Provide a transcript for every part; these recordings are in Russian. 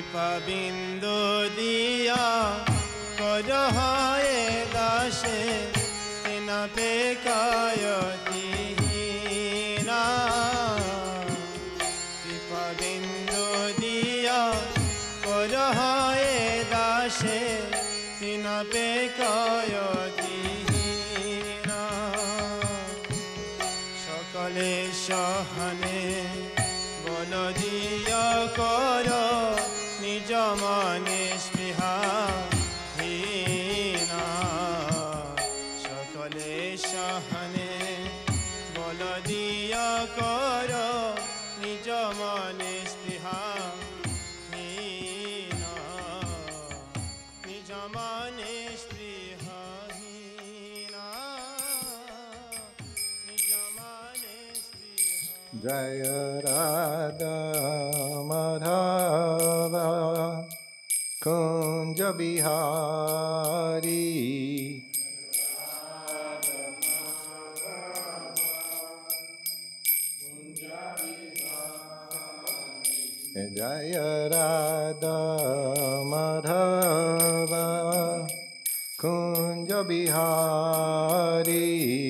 दीपबिन्दु दिया करहाय दाशे Jay Radha Madhava Kunja Bihari Jay Radha Madhava Bihari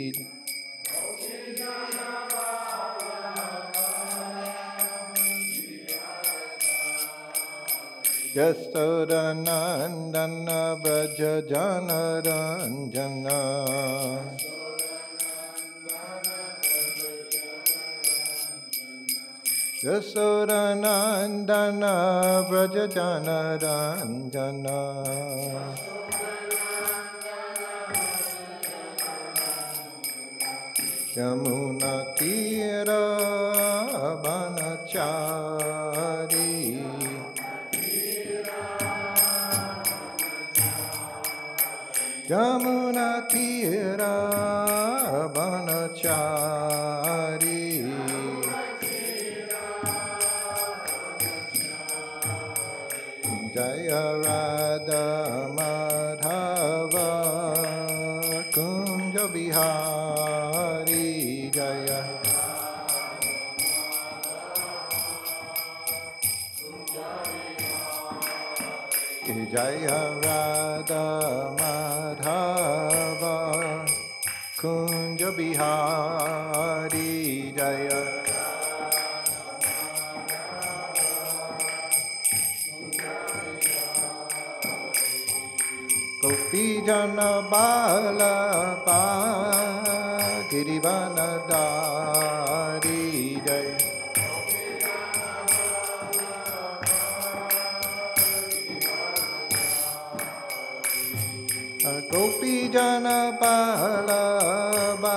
यस्तरनन्दन भज जनरञ्जन यशोरनन्दन व्रज जनरञ्जन यमुनतीरवनचारी जमुना तीरा बनचारी जय राधा जय राधा माधवा कुञ्ज बिहारी जय जन बाल पा गिरिवन दारी गोपी जन पालबा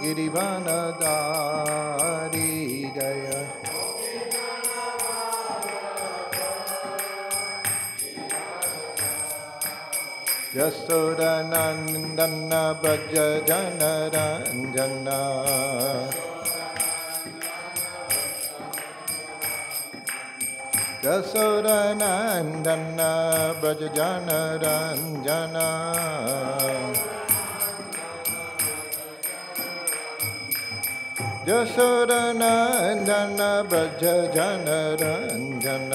गिरिवनदारी जय यशोरनन्दन भज जनरञ्जना रसुरनन्दन ब्रज जन रञ्जन जसुरनन्दन ब्रज जन रञ्जन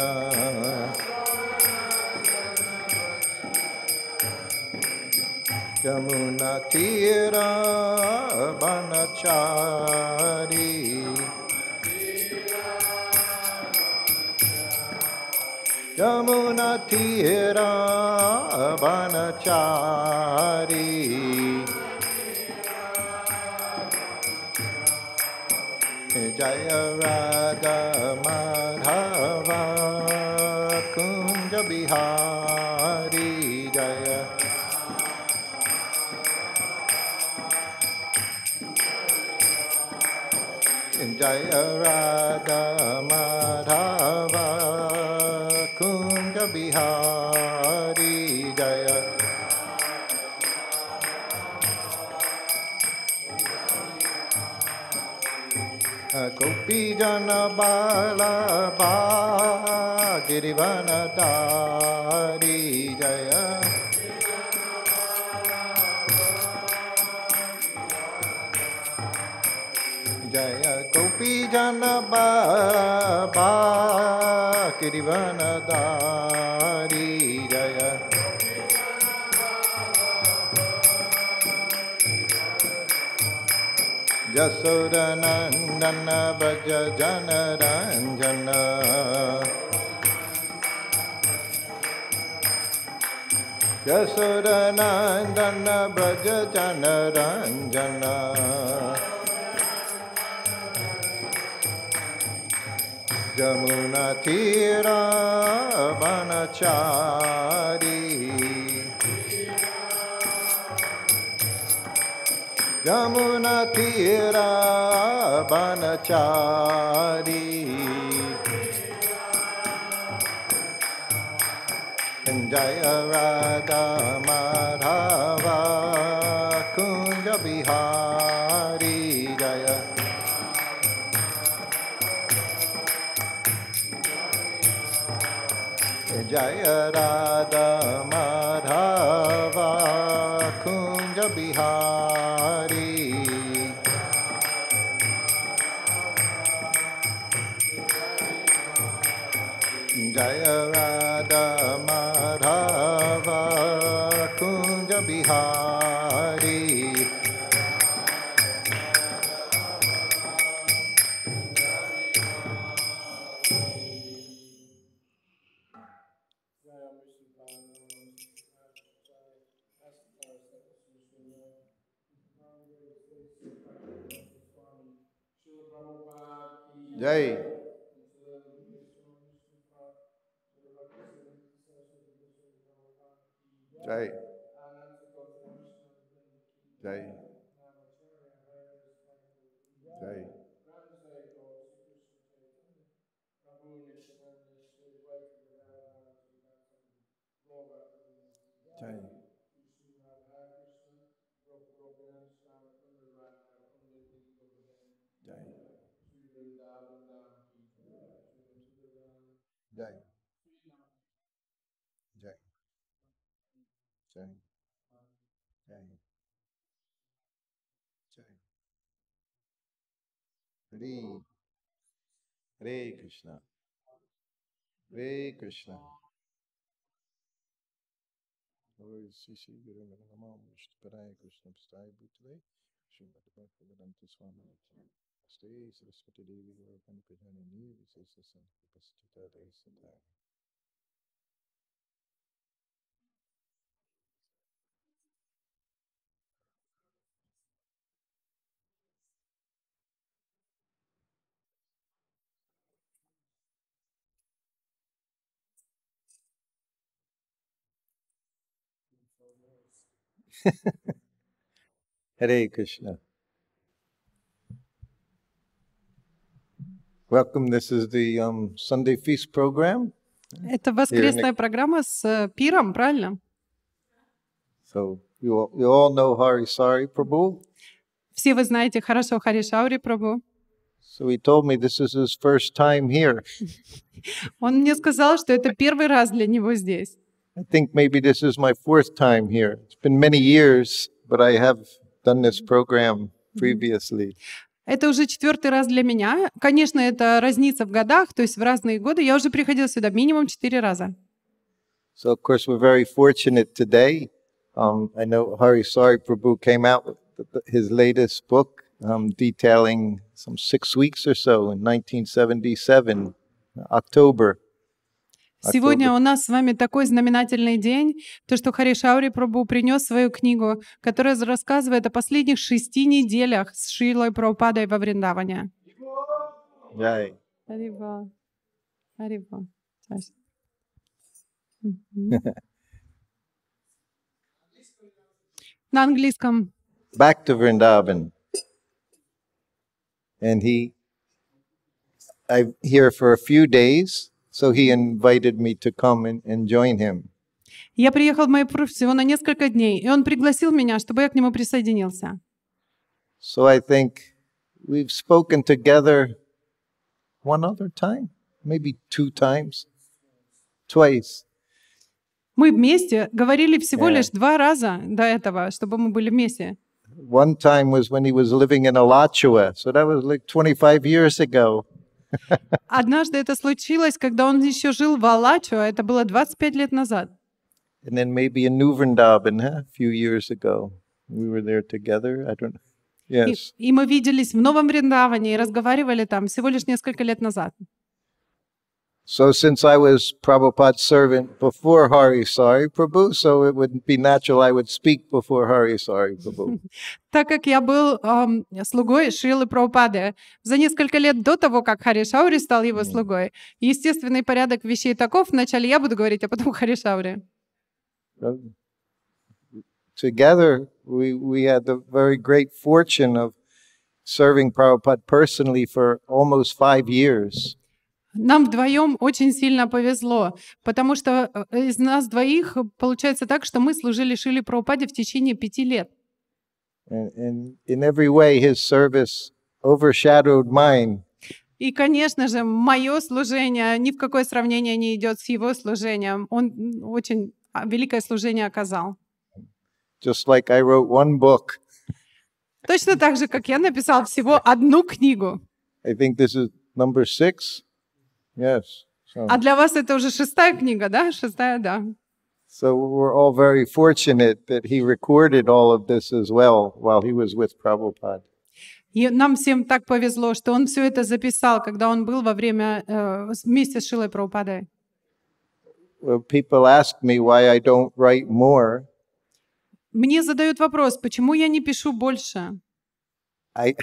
यमुना तीरा बनचारी यमुना तिहरा बनचारी जय राधा माधवा कुञ्ज बिहारी जय जय राधा माधवा बिहारी जय गोपी जन बाला बा गिरिवन तारी जय जय ಪಿಜನ ಕಿರಿವನ ದಾರಿ ಜಯ जसुर नंदन भज जन रंजन जसुर नंदन भज जन रंजन जमुना तीरा बनचारी जमुना तीरा बनचारी जय राधा जय राधा माधवा कुञ्ज बिहारी जय राधा माधवा कुञ्ज Bihari Jai. Jai. Jai. Jai. Jai. Joy Joy Joy Joy Joy Hari Krishna. Krishna Hare Krishna Glory Sri Sri Guru Nagamam, Vishnu Paraya Krishna Pastaya Bhutale, Shri Madhubhakti Vedanta Swami. Shri Saraswati Devi Guru Panipajani Nivi Sisa Sankhipasthita Desitai. Hare Krishna. Welcome. This is the um, Sunday Feast program. Это воскресная программа с э, пиром, правильно? So you all, you all know Hari Sari Prabhu. Все вы знаете хорошо Хари Шаури Прабу. So he told me this is his first time here. Он мне сказал, что это первый раз для него здесь. I think maybe this is my fourth time here. It's been many years, but I have done this program previously. Это уже четвертый раз для меня. Конечно, это разница в годах, то есть в разные годы. Я уже приходила сюда минимум четыре раза. So, of course, we're very fortunate today. Um, I know Hari Sari Prabhu came out with his latest book um, detailing some six weeks or so in 1977, October. А Сегодня у нас с вами такой знаменательный день, то что Хари Шаури Прабу принес свою книгу, которая рассказывает о последних шести неделях с Шилой Прабхупадой во Вриндаване. На английском. Back to Vrindavan. And he, I'm here for a few days. So he invited me to come and, and join him. Я приехал в Майпур всего на несколько дней, и он пригласил меня, чтобы я к нему присоединился. So I think we've spoken together one other time, maybe two times, twice. Мы вместе говорили всего yeah. лишь два раза до этого, чтобы мы были вместе. One time was when he was living in Alachua, so that was like 25 years ago. Однажды это случилось, когда он еще жил в Алачо, а это было 25 лет назад. And then maybe in Nuvrendaben, huh? a few years ago. We were there together. I don't know. Yes. И, и мы виделись в Новом Вриндаване и разговаривали там всего лишь несколько лет назад. So since I was Prabhupada's servant before Hari Sari Prabhu, so it would be natural I would speak before Hari Sari Prabhu. Так как я был эм, слугой Шрилы Прабхупады за несколько лет до того, как Хари Шаури стал его слугой, естественный порядок вещей таков, вначале я буду говорить, а потом Хари Шаури. Together we, we had the very great fortune of serving Prabhupada personally for almost five years. Нам вдвоем очень сильно повезло, потому что э, из нас двоих э, получается так, что мы служили Шили Прабхупаде в течение пяти лет. И, конечно же, мое служение ни в какое сравнение не идет с его служением. Он очень а, великое служение оказал. Just like I wrote one book. Точно так же, как я написал всего одну книгу. I think this is number six. Yes. So. А для вас это уже шестая книга, да? Шестая, да. So we're all very fortunate that he recorded all of this as well while he was with Prabhupada. И нам всем так повезло, что он все это записал, когда он был во время э, вместе с Шилой Прабхупадой. People ask me why I don't write more. Мне задают вопрос, почему я не пишу больше? I,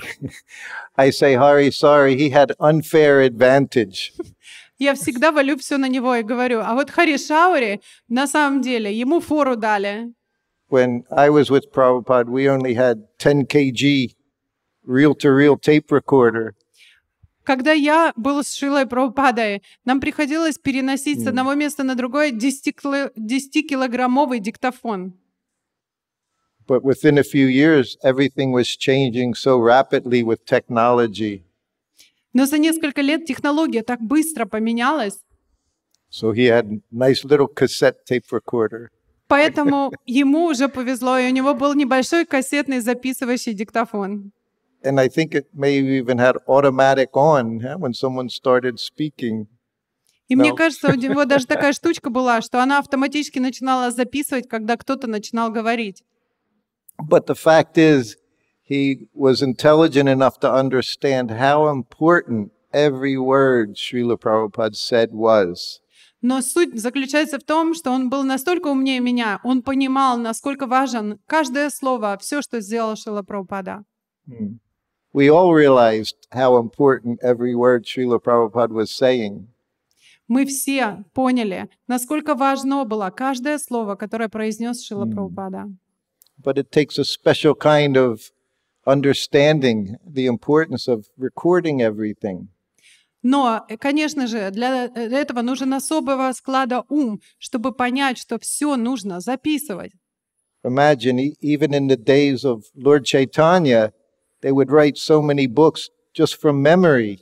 I say, Hari, sorry, he had unfair advantage. Я всегда валю все на него и говорю, а вот Хари Шаури, на самом деле, ему фору дали. When I was with Prabhupada, we only had 10 kg reel-to-reel tape recorder. Когда я был с Шилой Прабхупадой, нам приходилось переносить mm. с одного места на другое 10-килограммовый диктофон. But within a few years, everything was changing so rapidly with technology. Но за несколько лет технология так быстро поменялась. So he had nice little cassette tape recorder. Поэтому ему уже повезло, и у него был небольшой кассетный записывающий диктофон. And I think it may even had automatic on huh, when someone started speaking. И no. мне кажется, у него даже такая штучка была, что она автоматически начинала записывать, когда кто-то начинал говорить. But the fact is, he was intelligent enough to understand how important every word Srila Prabhupada said was. Но суть заключается в том, что он был настолько умнее меня, он понимал, насколько важен каждое слово, все, что сделал Шрила Прабхупада. We all realized how important every word Srila Prabhupada was saying. Мы все поняли, насколько важно было каждое слово, которое произнес Шрила Прабхупада. Mm but it takes a special kind of understanding the importance of recording everything. Но, конечно же, для этого нужен особого склада ум, чтобы понять, что все нужно записывать. Imagine, even in the days of Lord Chaitanya, they would write so many books just from memory.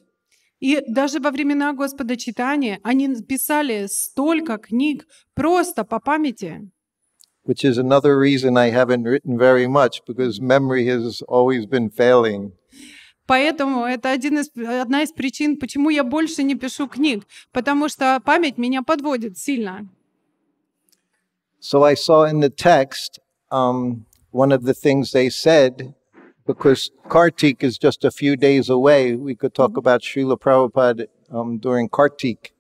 И даже во времена Господа Читания они писали столько книг просто по памяти. which is another reason I haven't written very much because memory has always been failing. Поэтому это один из, одна из причин, почему я больше не пишу книг, потому что память меня подводит сильно. So I saw in the text um, one of the things they said, because Kartik is just a few days away, we could talk about Srila Prabhupada um, during Kartik.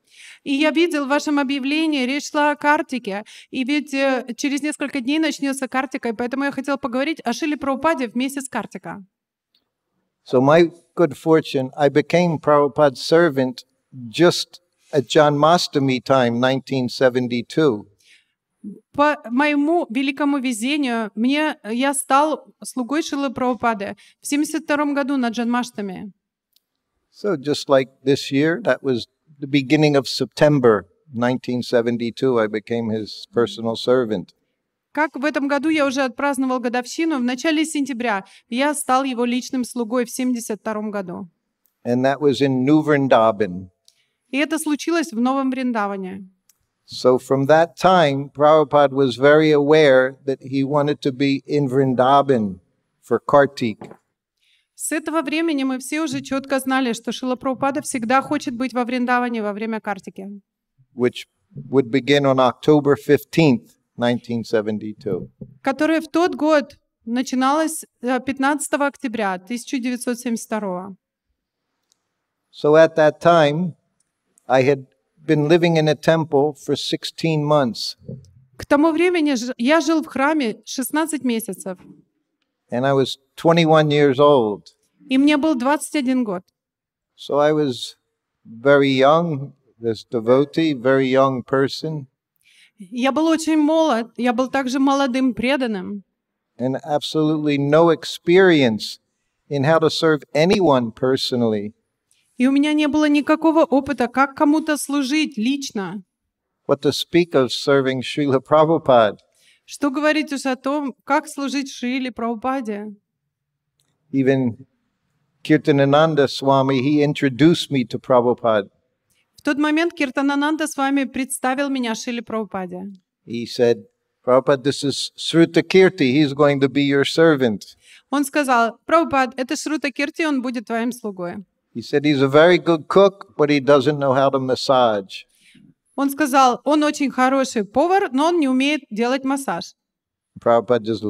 И я видел в вашем объявлении, речь шла о картике. И ведь э, через несколько дней начнется картика, и поэтому я хотел поговорить о Шиле Прабхупаде вместе с картика. So my good fortune, I became Prabhupada's servant just at John Mastami time, 1972. По моему великому везению, мне, я стал слугой Шилы Прабхупады в 1972 году на Джанмаштами. So just like this year, that was the beginning of September 1972, I became his personal servant. Как в этом году я уже отпраздновал годовщину, в начале сентября я стал его личным слугой в 72 году. And that was in New Vrindavan. И это случилось в Новом Вриндаване. So from that time, Prabhupada was very aware that he wanted to be in Vrindavan for Kartik. С этого времени мы все уже четко знали, что Шила Прабхупада всегда хочет быть во Вриндаване во время Картики. Which would begin on October 15th, 1972. Которая в тот год начиналась 15 э, октября 1972. So at that time, I had been living in a temple for 16 months. К тому времени я жил в храме 16 месяцев. And I was 21 years old. И мне был 21 год. So I was very young, this devotee, very young person. Я был очень молод, я был также молодым преданным. And absolutely no experience in how to serve anyone personally. И у меня не было никакого опыта, как кому-то служить лично. What to speak of serving Srila Prabhupada. Что говорить уж о том, как служить Шили Прабхупаде? Even Kirtanananda Swami, he introduced me to Prabhupada. В тот момент Киртанананда с вами представил меня Шили Прабхупаде. He said, Prabhupada, this is Sruta Kirti, he's going to be your servant. Он сказал, Прабхупад, это Шрута Кирти, он будет твоим слугой. He said he's a very good cook, but he doesn't know how to massage. Он сказал, он очень хороший повар, но он не умеет делать массаж. Prabhupada just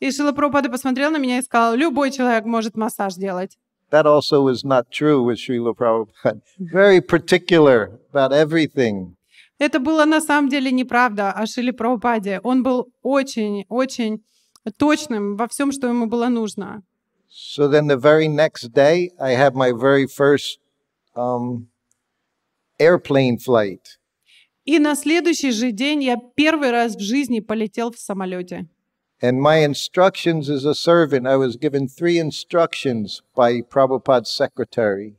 И Шила посмотрел на меня и сказал, любой человек может массаж делать. That also was not true with Srila Prabhupada. Very particular about everything. Это было на самом деле неправда о Шиле Прабхупаде. Он был очень-очень точным во всем, что ему было нужно. So then the very next day I had my very first um, airplane flight. И на следующий же день я первый раз в жизни полетел в самолете. And my instructions as a servant, I was given three instructions by Prabhupada's secretary.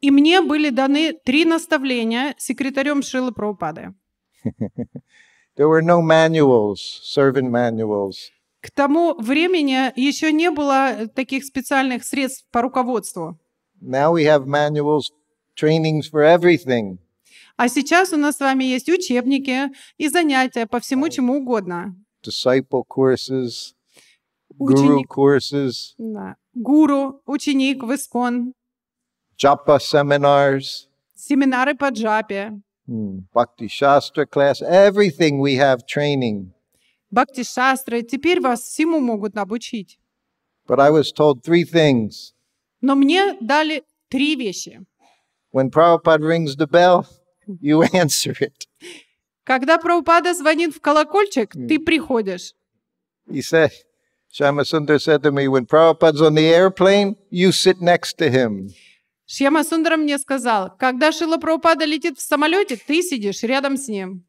И мне были даны три наставления секретарем Шилы Прабхупады. There were no manuals, servant manuals. К тому времени еще не было таких специальных средств по руководству. Now we have manuals trainings for everything. А сейчас у нас с вами есть учебники и занятия по всему чему угодно. Disciple courses, guru courses. Да. Гуру, ученик в Искон. Japa seminars. Семинары по джапе. Бхакти Shastra class, everything we have training. Бхакти Шастры, теперь вас всему могут обучить. But I was told three things. Но мне дали три вещи. When Prabhupada rings the bell, you answer it. Когда Прабхупада звонит в колокольчик, ты приходишь. He said, Shama Sundar said to me, when Prabhupada's on the airplane, you sit next to him. Шьяма Сундра мне сказал, когда Шила Прабхупада летит в самолете, ты сидишь рядом с ним.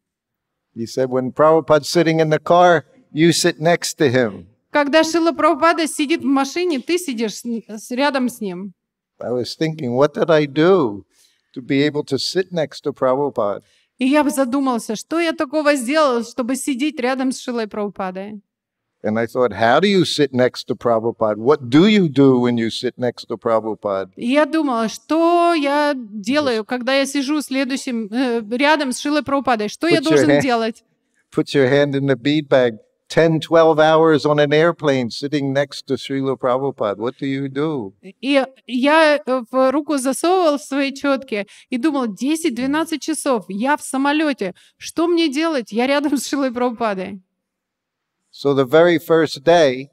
He said, when Prabhupada's sitting in the car, you sit next to him. Когда Шила Прабхупада сидит в машине, ты сидишь рядом с ним. I was thinking, what did I do? to be able to sit next to Prabhupada. И я задумался, что я такого сделал, чтобы сидеть рядом с Шилой Прабхупадой. And I thought, how do you sit next to Prabhupada? What do you do when you sit next to Prabhupada? Я думала, что я делаю, когда я сижу следующим э, рядом с Шилой Прабхупадой? Что я должен делать? Put your hand in the bead bag. 10, 12 hours on an airplane sitting next to Srila Prabhupada. What do you do? И я э, в руку засовывал свои четки и думал, 10-12 часов, я в самолете, что мне делать? Я рядом с Шилой Прабхупадой. So the very first day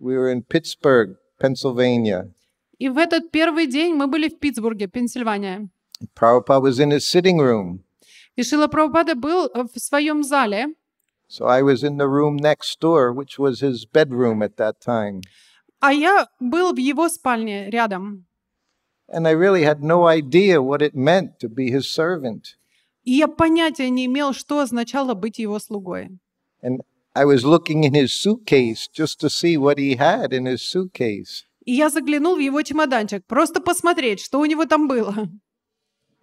we were in Pittsburgh, Pennsylvania. И в этот первый день мы были в Питтсбурге, Пенсильвания. Prabhupada was in his sitting room. И Шила Прабхупада был э, в своем зале. So I was in the room next door, which was his bedroom at that time. А я был в его спальне рядом. And I really had no idea what it meant to be his servant. И я понятия не имел, что означало быть его слугой. And I was looking in his suitcase just to see what he had in his suitcase. И я заглянул в его чемоданчик, просто посмотреть, что у него там было.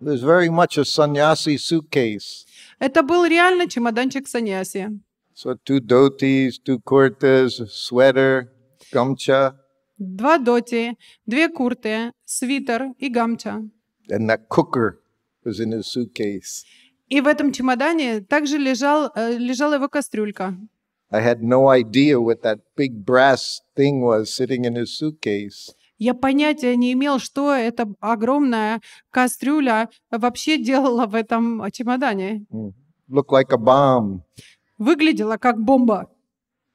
It was very much a sannyasi suitcase. Это был реально чемоданчик саньяси. So two dotis, two kurtas, sweater, gamcha. Два доти, две курты, свитер и гамча. And that cooker was in his suitcase. И в этом чемодане также лежал, лежала его кастрюлька. I had no idea what that big brass thing was sitting in his suitcase. Я понятия не имел, что эта огромная кастрюля вообще делала в этом а, чемодане. Mm. Looked like a bomb. Выглядела как бомба.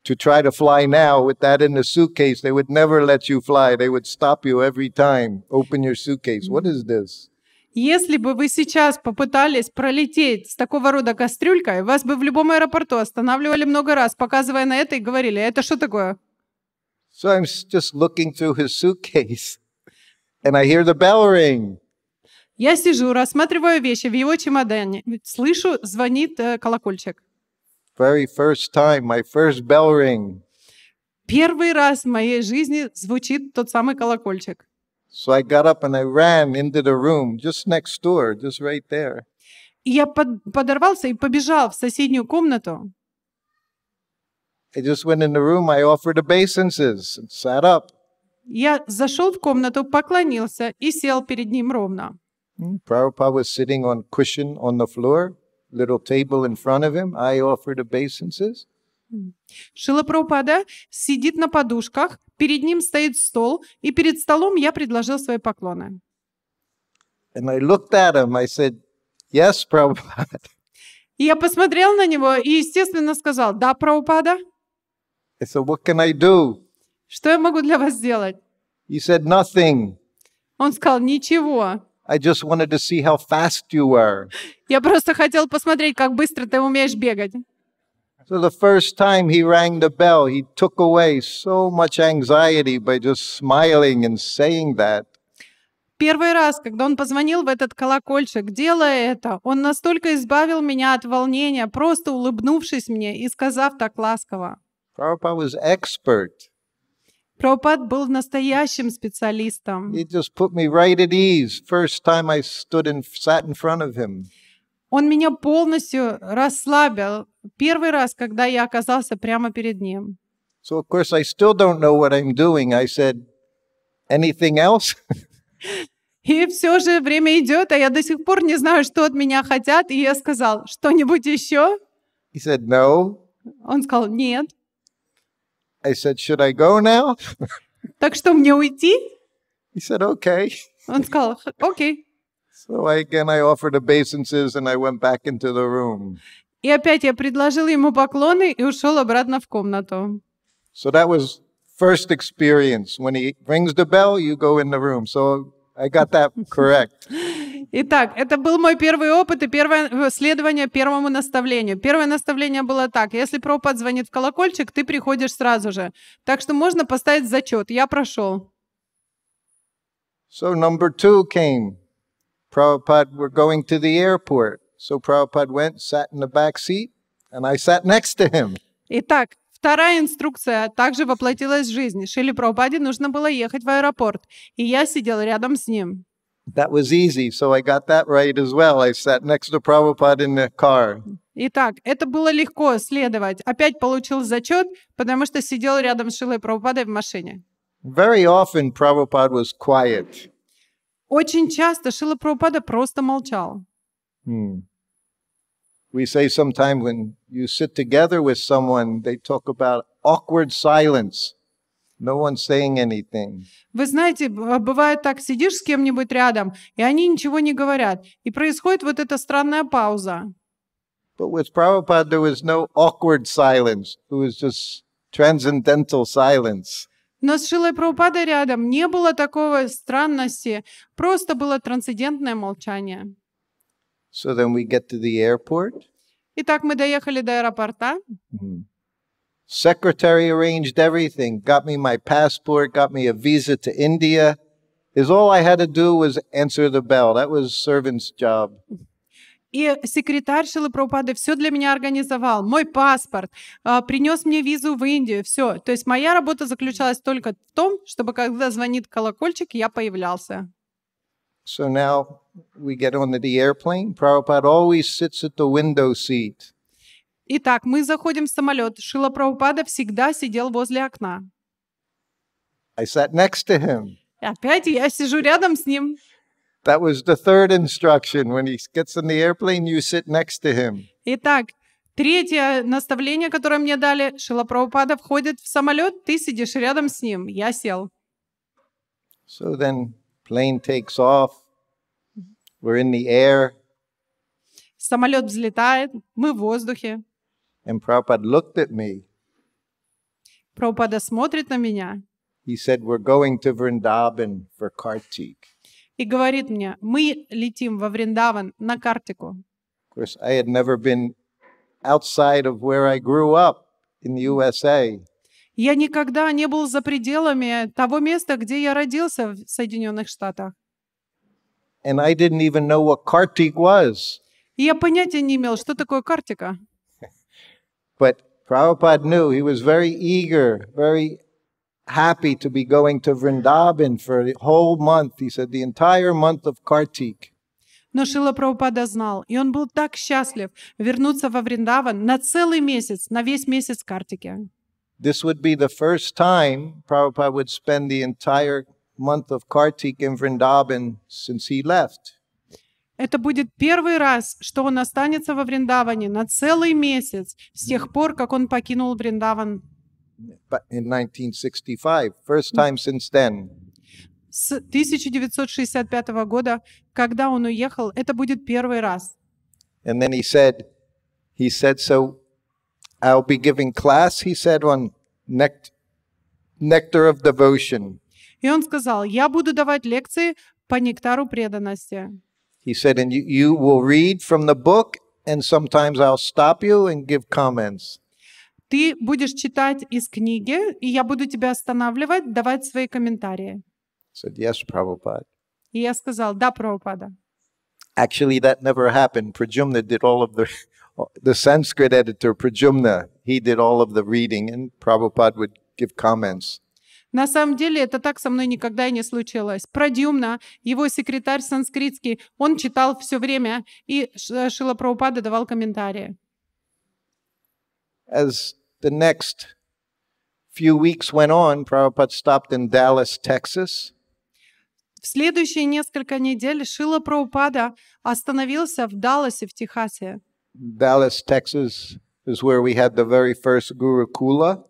To try to fly now with that in the suitcase, they would never let you fly. They would stop you every time. Open your suitcase. What is this? Если бы вы сейчас попытались пролететь с такого рода кастрюлькой, вас бы в любом аэропорту останавливали много раз, показывая на это и говорили, это что такое? So I'm just looking through his suitcase and I hear the bell ring. Я сижу, рассматриваю вещи в его чемодане. Слышу, звонит э, колокольчик. Very first time, my first bell ring. Первый раз в моей жизни звучит тот самый колокольчик. So I got up and I ran into the room just next door, just right there. я подорвался и побежал в соседнюю комнату. I just went in the room, I offered obeisances and sat up. Я зашел в комнату, поклонился и сел перед ним ровно. Mm, Prabhupada was sitting on cushion on the floor, little table in front of him. I offered obeisances. Шила Прабхупада сидит на подушках, перед ним стоит стол, и перед столом я предложил свои поклоны. And I looked at him, I said, yes, Prabhupada. И я посмотрел на него и, естественно, сказал, да, Прабхупада. I said, what can I do? Что я могу для вас сделать? He said, nothing. Он сказал, ничего. I just wanted to see how fast you were. Я просто хотел посмотреть, как быстро ты умеешь бегать. So the first time he rang the bell, he took away so much anxiety by just smiling and saying that. Первый раз, когда он позвонил в этот колокольчик, делая это, он настолько избавил меня от волнения, просто улыбнувшись мне и сказав так ласково. Prabhupada was expert. Прабхупад был настоящим специалистом. He just put me right at ease first time I stood and sat in front of him. Он меня полностью расслабил первый раз, когда я оказался прямо перед ним. So of course I still don't know what I'm doing. I said, anything else? И все же время идет, а я до сих пор не знаю, что от меня хотят. И я сказал, что-нибудь еще? He said, no. Он сказал, нет. I said, should I go now? Так что мне уйти? He said, okay. Он сказал, окей. So again, I offered obeisances and I went back into the room. И опять я предложил ему поклоны и ушел обратно в комнату. So that was first experience. When he rings the bell, you go in the room. So I got that correct. Итак, это был мой первый опыт и первое э, следование первому наставлению. Первое наставление было так. Если пропад звонит в колокольчик, ты приходишь сразу же. Так что можно поставить зачет. Я прошел. So number two came. Prabhupada, we're going to the airport. So Prabhupada went, sat in the back seat, and I sat next to him. Итак, Вторая инструкция также воплотилась в жизнь. Шили Прабхупаде нужно было ехать в аэропорт, и я сидел рядом с ним. That was easy, so I got that right as well. I sat next to Prabhupada in the car. Итак, это было легко следовать. Опять получил зачет, потому что сидел рядом с Шилой Прабхупадой в машине. Very often Prabhupada was quiet. Очень часто Шила Прабхупада просто молчал. Hmm. We say sometimes when you sit together with someone, they talk about awkward silence. No one's saying anything. Вы знаете, а, бывает так, сидишь с кем-нибудь рядом, и они ничего не говорят. И происходит вот эта странная пауза. But with Prabhupada, there was no awkward silence. It was just transcendental silence. Но с Шилой Прабхупадой рядом не было такого странности, просто было трансцендентное молчание. So then we get to the airport. Итак, мы доехали до аэропорта. Mm-hmm. Secretary arranged everything, got me my passport, got me a visa to India. Is all I had to do was answer the bell. That was servant's job. И секретарь Шилы Прабхупады все для меня организовал. Мой паспорт, принес мне визу в Индию, все. То есть моя работа заключалась только в том, чтобы когда звонит колокольчик, я появлялся. So now we get on the airplane. Prabhupada always sits at the window seat. Итак, мы заходим в самолет. Шила Прабхупада всегда сидел возле окна. I sat next to him. опять я сижу рядом с ним. That was the third instruction. When he gets in the airplane, you sit next to him. Итак, третье наставление, которое мне дали, Шила Прабхупада входит в самолет, ты сидишь рядом с ним. Я сел. So then plane takes off. We're in the air. Самолет взлетает, мы в воздухе. And Prabhupada looked at me. Прабхупада смотрит на меня. He said, we're going to Vrindavan for Kartik. И говорит мне, мы летим во Вриндаван на Картику. Of course, I had never been outside of where I grew up in the USA. Я никогда не был за пределами того места, где я родился в Соединенных Штатах. And I didn't even know what Kartik was. И я понятия не имел, что такое Картика. But Prabhupada knew he was very eager, very happy to be going to Vrindavan for the whole month. He said the entire month of Kartik. Но Шила Прабхупада знал, и он был так счастлив вернуться во Вриндаван на целый месяц, на весь месяц Картики. This would be the first time Prabhupada would spend the entire month of Kartik in Vrindavan since he left. Это будет первый раз, что он останется во Вриндаване на целый месяц с тех пор, как он покинул Вриндаван. In 1965, first time since then. С 1965 года, когда он уехал, это будет первый раз. And then he said, he said, so I'll be giving class, he said, on nect nectar of devotion. И он сказал, я буду давать лекции по нектару преданности. He said, and you, you will read from the book, and sometimes I'll stop you and give comments. Ты будешь читать из книги, и я буду тебя останавливать, давать свои комментарии. Said, yes, Prabhupada. И я сказал, да, Прабхупада. Actually, that never happened. Prajumna did all of the, the Sanskrit editor, Prajumna, he did all of the reading, and Prabhupada would give comments. На самом деле это так со мной никогда и не случилось. Продюмна, его секретарь санскритский, он читал все время, и э, Шила Прабхупада давал комментарии. As the next few weeks went on, Prabhupada stopped in Dallas, Texas. В следующие несколько недель Шила Прабхупада остановился в Далласе, в Техасе. Dallas, Texas is where we had the very first Guru Kula.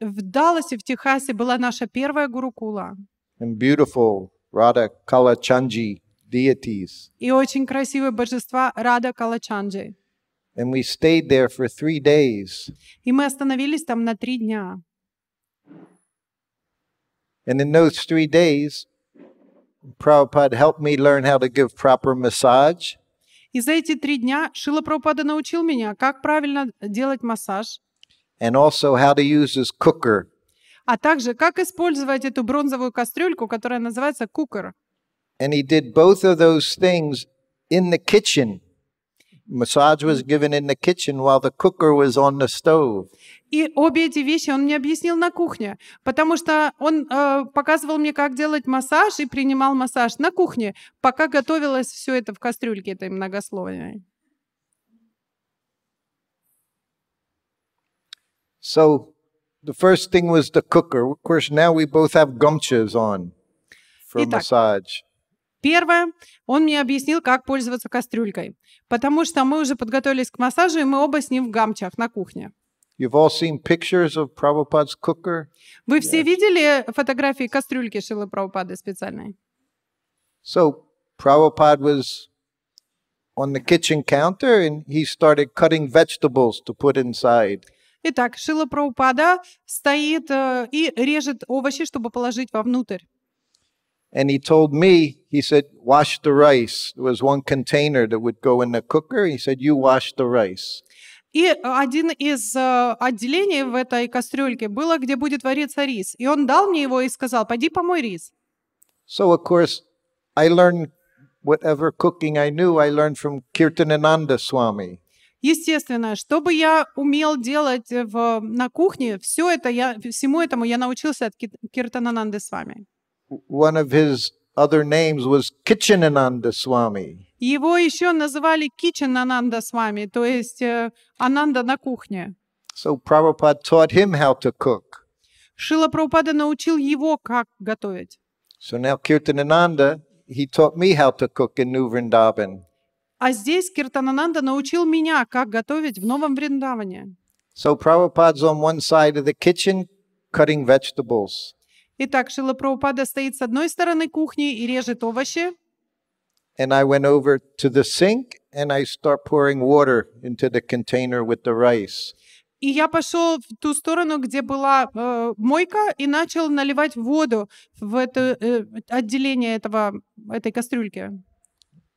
В Далласе, в Техасе была наша первая гурукула. And beautiful Radha Kalachanji deities. И очень красивые божества Рада Калачанджи. And we stayed there for three days. И мы остановились там на три дня. And in those three days, Prabhupada helped me learn how to give proper massage. И за эти три дня Шила Прабхупада научил меня, как правильно делать массаж and also how to use this cooker. А также, как использовать эту бронзовую кастрюльку, которая называется кукер. And he did both of those things in the kitchen. Massage was given in the kitchen while the cooker was on the stove. И обе эти вещи он мне объяснил на кухне, потому что он э, показывал мне, как делать массаж и принимал массаж на кухне, пока готовилось все это в кастрюльке этой многослойной. So the first thing was the cooker. Of course, now we both have gumchas on for Итак, massage. Первое, он мне объяснил, как пользоваться кастрюлькой, потому что мы уже подготовились к массажу, и мы оба с ним в гамчах на кухне. You've all seen pictures of Prabhupada's cooker. Вы все видели фотографии кастрюльки Шилы Прабхупады специальной? So Prabhupada was on the kitchen counter and he started cutting vegetables to put inside. Итак, Шила Прабхупада стоит э, и режет овощи, чтобы положить вовнутрь. And he told me, he said, wash the rice. There was one container that would go in the cooker. He said, you wash the rice. И один из э, отделений в этой кастрюльке было, где будет вариться рис. И он дал мне его и сказал, пойди помой рис. So, of course, I learned whatever cooking I knew, I learned from Kirtanananda Swami. Естественно, что бы я умел делать э, в, на кухне, все это я, всему этому я научился от Киртанананды Свами. One of his other names was Kitchenananda Swami. Его еще называли Kitchenananda Swami, то есть э, Ананда на кухне. So Prabhupada taught him how to cook. Шила Прабхупада научил его, как готовить. So now Kirtanananda, he taught me how to cook in New Vrindavan. А здесь Киртанананда научил меня, как готовить в новом Вриндаване. So Prabhupada's on one side of the kitchen cutting vegetables. Итак, Шила Прабхупада стоит с одной стороны кухни и режет овощи. And I went over to the sink and I start pouring water into the container with the rice. И я пошел в ту сторону, где была э, мойка, и начал наливать воду в это э, отделение этого, этой кастрюльки.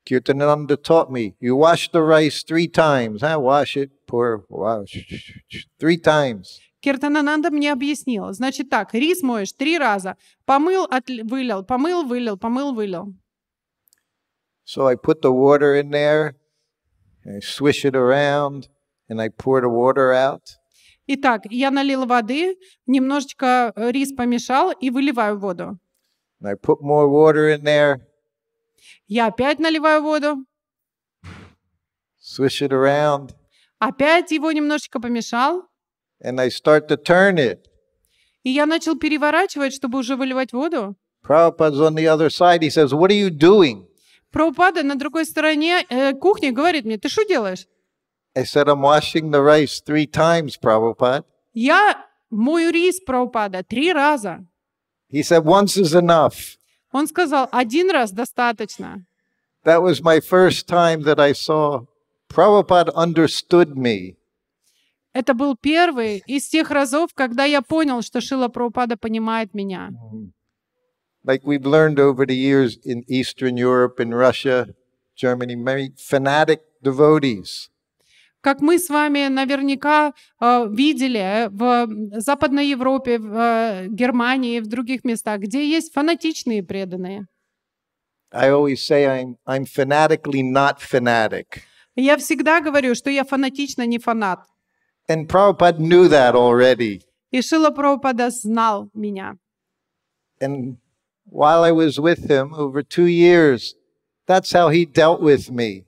Kirtanananda taught me, you wash the rice three times. I wash it, pour, wash, three times. Киртанананда мне объяснил. Значит так, рис моешь три раза. Помыл, от, вылил, помыл, вылил, помыл, вылил. So I put the water in there, I swish it around, and I pour the water out. Итак, я налил воды, немножечко э, рис помешал и выливаю воду. And I put more water in there, Я опять наливаю воду. Swish it around. Опять его немножечко помешал. And I start to turn it. И я начал переворачивать, чтобы уже выливать воду. Prabhupada's Прабхупада на другой стороне э, кухни говорит мне, ты что делаешь? I said, I'm washing the rice three times, Я мою рис, Прабхупада, три раза. He said, once is enough. Он сказал, один раз достаточно. That was my first time that I saw Prabhupada understood me. Это был первый из тех разов, когда я понял, что Шила Прабхупада понимает меня. Like we've learned over the years in Eastern Europe, in Russia, Germany, many fanatic devotees как мы с вами наверняка а, э, видели в Западной Европе, в э, Германии, в других местах, где есть фанатичные преданные. I always say I'm, I'm fanatically not fanatic. Я всегда говорю, что я фанатично не фанат. And Prabhupada knew that already. И Шила Прабхупада знал меня. And while I was with him over two years, that's how he dealt with me.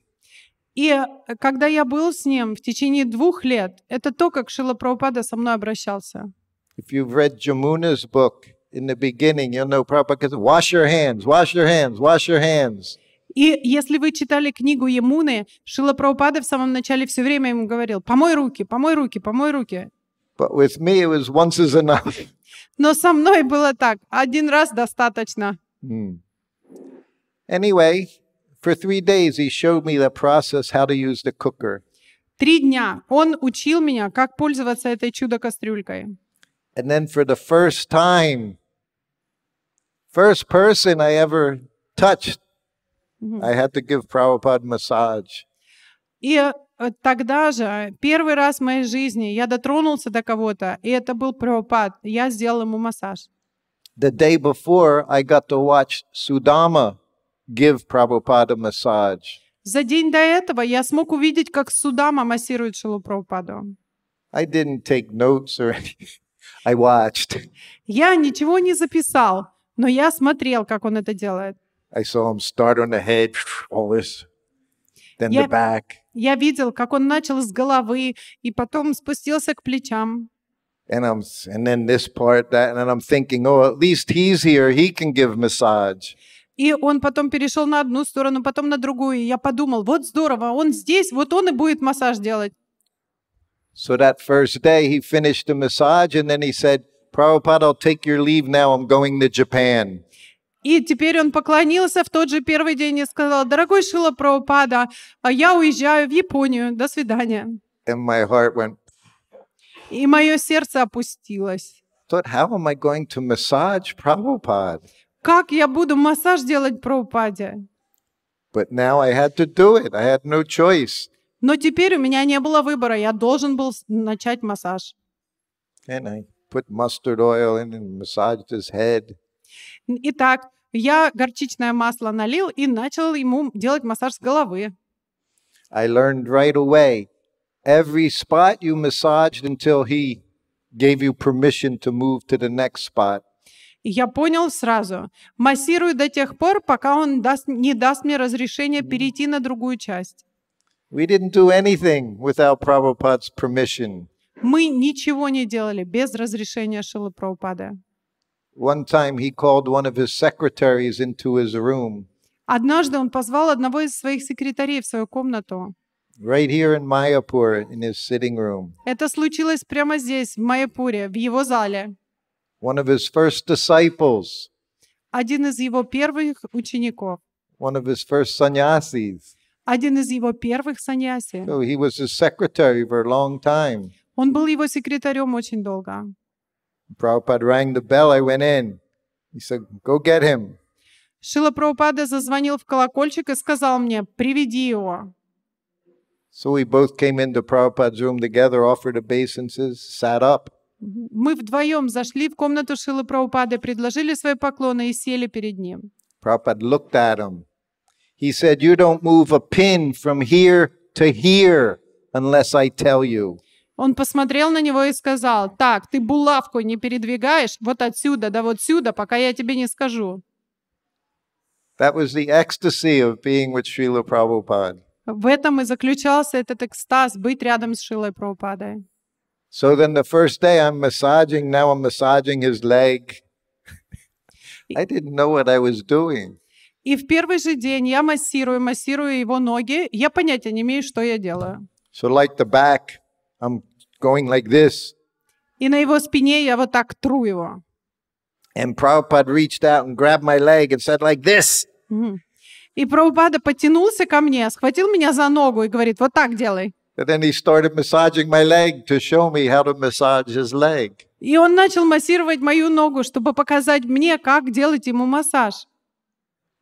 И э, когда я был с ним в течение двух лет, это то, как Шила Прабхупада со мной обращался. If you've read Jamuna's book in the beginning, you'll know Prabhupada wash your hands, wash your hands, wash your hands. И если вы читали книгу Емуны, Шила Прабхупада в самом начале все время ему говорил, помой руки, помой руки, помой руки. But with me it was once is enough. Но со мной было так, один раз достаточно. Mm. Anyway, For three days he showed me the process how to use the cooker. Три дня он учил меня, как пользоваться этой чудо-кастрюлькой. And then for the first time, first person I ever touched, I had to give Prabhupada massage. И э, тогда же, первый раз в моей жизни, я дотронулся до кого-то, и это был Прабхупад. Я сделал ему массаж. The day before, I got to watch Sudama give Prabhupada a massage. За день до этого я смог увидеть, как Судама массирует Шилу Прабхупаду. I didn't take notes or anything. I watched. Я ничего не записал, но я смотрел, как он это делает. I saw him start on the head, all this, then я, the back. Я видел, как он начал с головы и потом спустился к плечам. and I'm and then this part that and then I'm thinking, oh, at least he's here, he can give massage. И он потом перешел на одну сторону, потом на другую. И я подумал, вот здорово, он здесь, вот он и будет массаж делать. So that first day he finished the massage and then he said, Prabhupada, I'll take your leave now, I'm going to Japan. И теперь он поклонился в тот же первый день и сказал, дорогой Шила Прабхупада, а я уезжаю в Японию, до свидания. And my heart went... И мое сердце опустилось. Thought, how am I going to massage Prabhupada? Как я буду массаж делать Прабхупаде? But now I had to do it. I had no choice. Но теперь у меня не было выбора. Я должен был начать массаж. And I put mustard oil in and massaged his head. Итак, я горчичное масло налил и начал ему делать массаж с головы. I learned right away. Every spot you massaged until he gave you permission to move to the next spot. Я понял сразу. Массирую до тех пор, пока он даст, не даст мне разрешения перейти на другую часть. Мы ничего не делали без разрешения Шилы Прабхупады. One time he called one of his secretaries into his room. Однажды он позвал одного из своих секретарей в свою комнату. Right here in Mayapur, in his sitting room. Это случилось прямо здесь, в Майяпуре, в его зале. one of his first disciples, один из его первых учеников, one of his first sannyasis. один из его первых саньяси. So he was his secretary for a long time. Он был его секретарем очень долго. Prabhupada rang the bell, I went in. He said, go get him. Шила Прабхупада зазвонил в колокольчик и сказал мне, приведи его. So we both came into Prabhupada's room together, offered obeisances, sat up. Мы вдвоем зашли в комнату Шилы Праупады, предложили свои поклоны и сели перед ним. Prabhupada looked at him. He said, You don't move a pin from here to here unless I tell you. Он посмотрел на него и сказал, так, ты булавку не передвигаешь вот отсюда да вот сюда, пока я тебе не скажу. That was the ecstasy of being with Srila Prabhupada. В этом и заключался этот экстаз, быть рядом с Шилой Прабхупадой. So then the first day I'm massaging, now I'm massaging his leg. I didn't know what I was doing. И в первый же день я массирую, массирую его ноги. Я понятия не имею, что я делаю. So like the back, I'm going like this. И на его спине я вот так тру его. And Prabhupada reached out and grabbed my leg and said like this. И Прабхупада потянулся ко мне, схватил меня за ногу и говорит, вот так делай. And then he started massaging my leg to show me how to massage his leg. И он начал массировать мою ногу, чтобы показать мне, как делать ему массаж.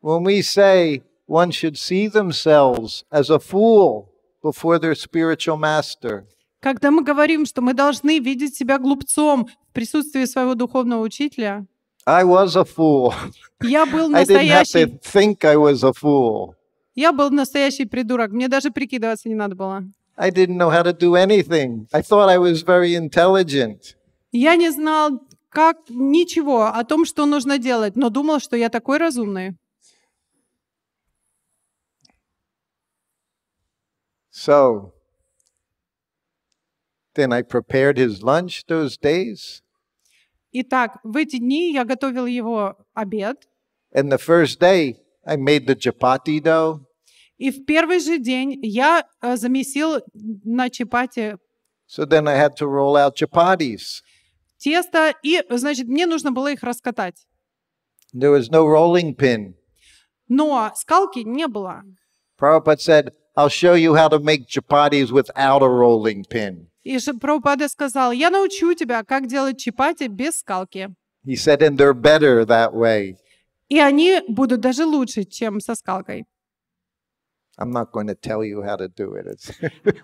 When we say one should see themselves as a fool before their spiritual master. Когда мы говорим, что мы должны видеть себя глупцом в присутствии своего духовного учителя. I was a fool. Я был настоящий. I didn't have to think I was a fool. Я был настоящий придурок. Мне даже прикидываться не надо было. I didn't know how to do anything. I thought I was very intelligent. Я не знал как ничего о том, что нужно делать, но думал, что я такой разумный. So then I prepared his lunch those days. Итак, в эти дни я готовил его обед. And the first day I made the chapati dough. И в первый же день я э, замесил на чапати so then I had to roll out chapatis. тесто, и, значит, мне нужно было их раскатать. There was no rolling pin. Но скалки не было. Prabhupada said, I'll show you how to make chapatis without a rolling pin. И Прабхупада сказал, я научу тебя, как делать чапати без скалки. He said, and they're better that way. И они будут даже лучше, чем со скалкой. I'm not going to tell you how to do it.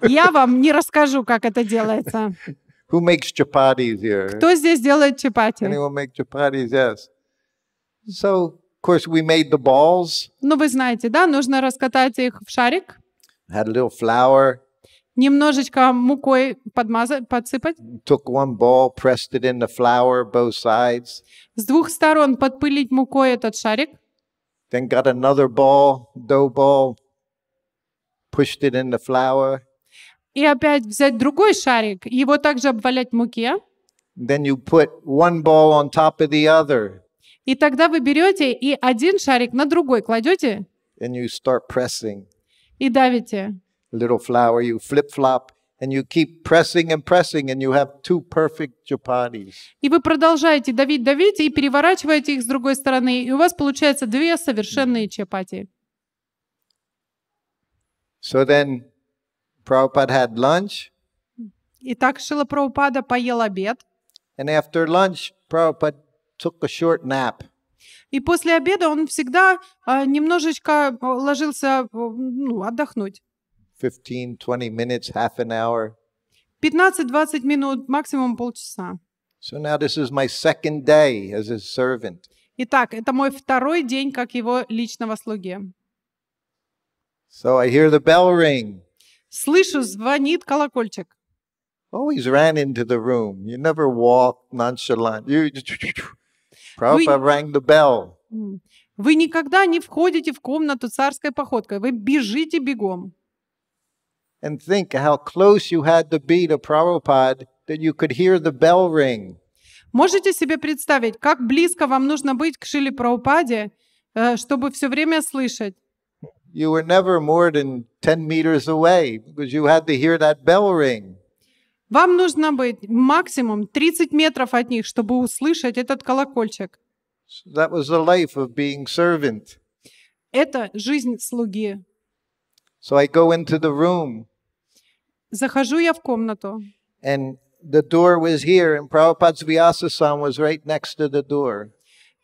Я вам не расскажу, как это делается. Who makes chapatis here? Кто здесь делает чапати? Anyone make chapatis? Yes. So, of course, we made the balls. Ну, вы знаете, да, нужно раскатать их в шарик. Had a little flour. Немножечко мукой подмазать, подсыпать. Took one ball, pressed it in the flour, both sides. С двух сторон подпылить мукой этот шарик. Then got another ball, dough ball pushed it in the flour. И опять взять другой шарик, его также обвалять в муке. Then you put one ball on top of the other. И тогда вы берете и один шарик на другой кладете. And you start pressing. И давите. Little flour, you flip flop. And you keep pressing and pressing, and you have two perfect chapatis. И вы продолжаете давить, давить, и переворачиваете их с другой стороны, и у вас получается две совершенные чапати. So then Prabhupada had lunch. Итак, Шила Прабхупада поел обед. And after lunch, Prabhupada took a short nap. И после обеда он всегда uh, немножечко а, ложился а, ну, отдохнуть. 15-20 minutes, half an hour. минут, максимум полчаса. So now this is my second day as his servant. Итак, это мой второй день как его личного слуги. So I hear the bell ring. Слышу, звонит колокольчик. Always oh, ran into the room. You never walk nonchalant. You Prabhupada Вы... rang the bell. Вы никогда не входите в комнату царской походкой. Вы бежите бегом. And think how close you had to be to Prabhupada that you could hear the bell ring. Можете себе представить, как близко вам нужно быть к Шили Праупаде, э, чтобы все время слышать? you were never more than 10 meters away because you had to hear that bell ring. Вам нужно быть максимум 30 метров от них, чтобы услышать этот колокольчик. So that was the life of being servant. Это жизнь слуги. So I go into the room. Захожу я в комнату. And the door was here, and Prabhupada's Vyasa-san was right next to the door.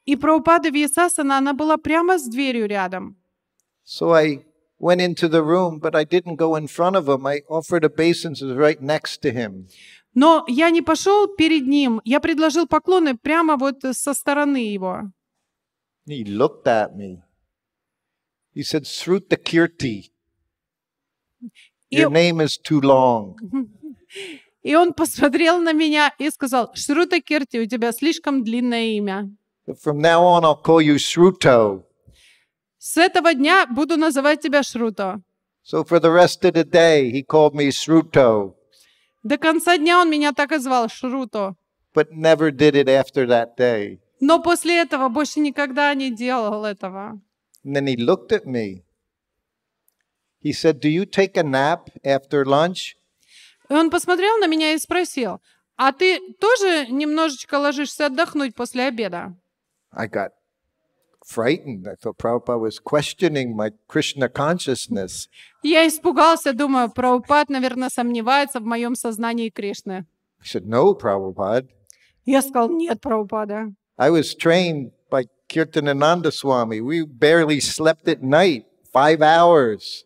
И Прабхупада Вьясасана, она была прямо с дверью рядом. So I went into the room, but I didn't go in front of him. I offered obeisances right next to him. Но я не пошел перед ним, я предложил поклоны прямо вот со стороны его. He looked at me. He said, Sruta Kirti, your name is too long. И он посмотрел на меня и сказал, Шрута Кирти, у тебя слишком длинное имя. From now on, I'll call you Shruto. С этого дня буду называть тебя Шруто. So for the rest of the day, he called me Shruto. До конца дня он меня так и звал, Шруто. But never did it after that day. Но после этого больше никогда не делал этого. And then he looked at me. He said, "Do you take a nap after lunch?" И он посмотрел на меня и спросил, "А ты тоже немножечко ложишься отдохнуть после обеда?" I got frightened. I thought Prabhupada was questioning my Krishna consciousness. Я испугался, думаю, Прабхупад, наверное, сомневается в моем сознании Кришны. I said, no, Prabhupada. Я сказал, нет, Прабхупада. I was trained by Kirtanananda Swami. We barely slept at night, five hours.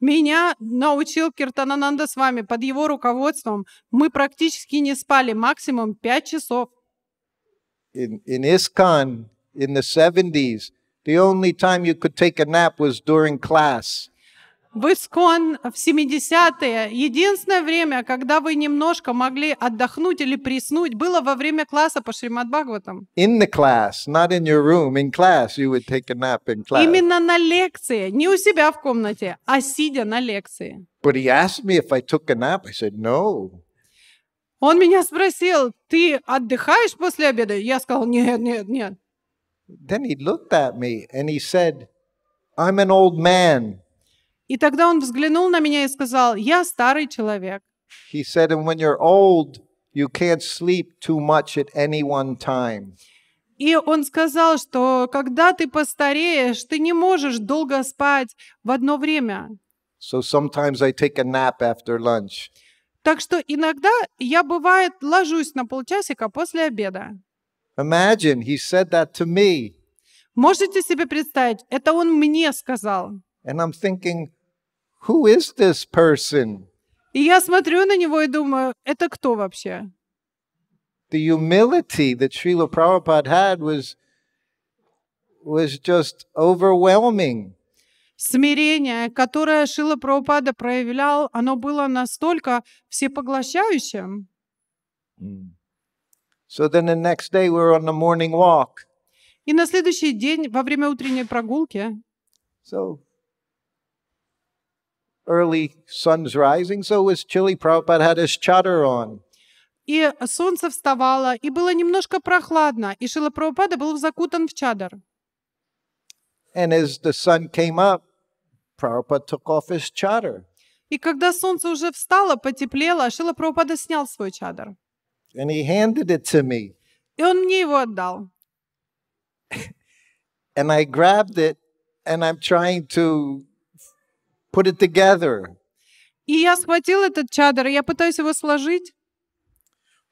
Меня научил Киртанананда с вами. Под его руководством мы практически не спали, максимум пять часов. In, in ISKCON, in the 70s, the only time you could take a nap was during class. В Искон в 70-е единственное время, когда вы немножко могли отдохнуть или приснуть, было во время класса по Шримад Бхагаватам. In the class, not in your room. In class, you would take a nap Именно на лекции, не у себя в комнате, а сидя на лекции. But he asked me if I took a nap. I said no. Он меня спросил, ты отдыхаешь после обеда? Я сказал, нет, нет, нет. Then he looked at me and he said, I'm an old man. И тогда он взглянул на меня и сказал, я старый человек. He said, and when you're old, you can't sleep too much at any one time. И он сказал, что когда ты постареешь, ты не можешь долго спать в одно время. So sometimes I take a nap after lunch. Так что иногда я, бывает, ложусь на полчасика после обеда. Imagine he said that to me. Можете себе представить, это он мне сказал. And I'm thinking, who is this person? И я смотрю на него и думаю, это кто вообще? The humility that Srila Prabhupada had was, was just overwhelming. Смирение, которое Шила Прабхупада проявлял, оно было настолько всепоглощающим. Mm. So then the next day we were on the morning walk. И на следующий день во время утренней прогулки. So early sun's rising, so it was chilly. Prabhupada had his chadar on. И солнце вставало, и было немножко прохладно, и Шила Прабхупада был закутан в чадар. And as the sun came up, Prabhupada took off his chadar. И когда солнце уже встало, потеплело, Шила Прабхупада снял свой чадар. and he handed it to me. И он мне его отдал. and I grabbed it and I'm trying to put it together. И я схватил этот чадр, пытаюсь его сложить.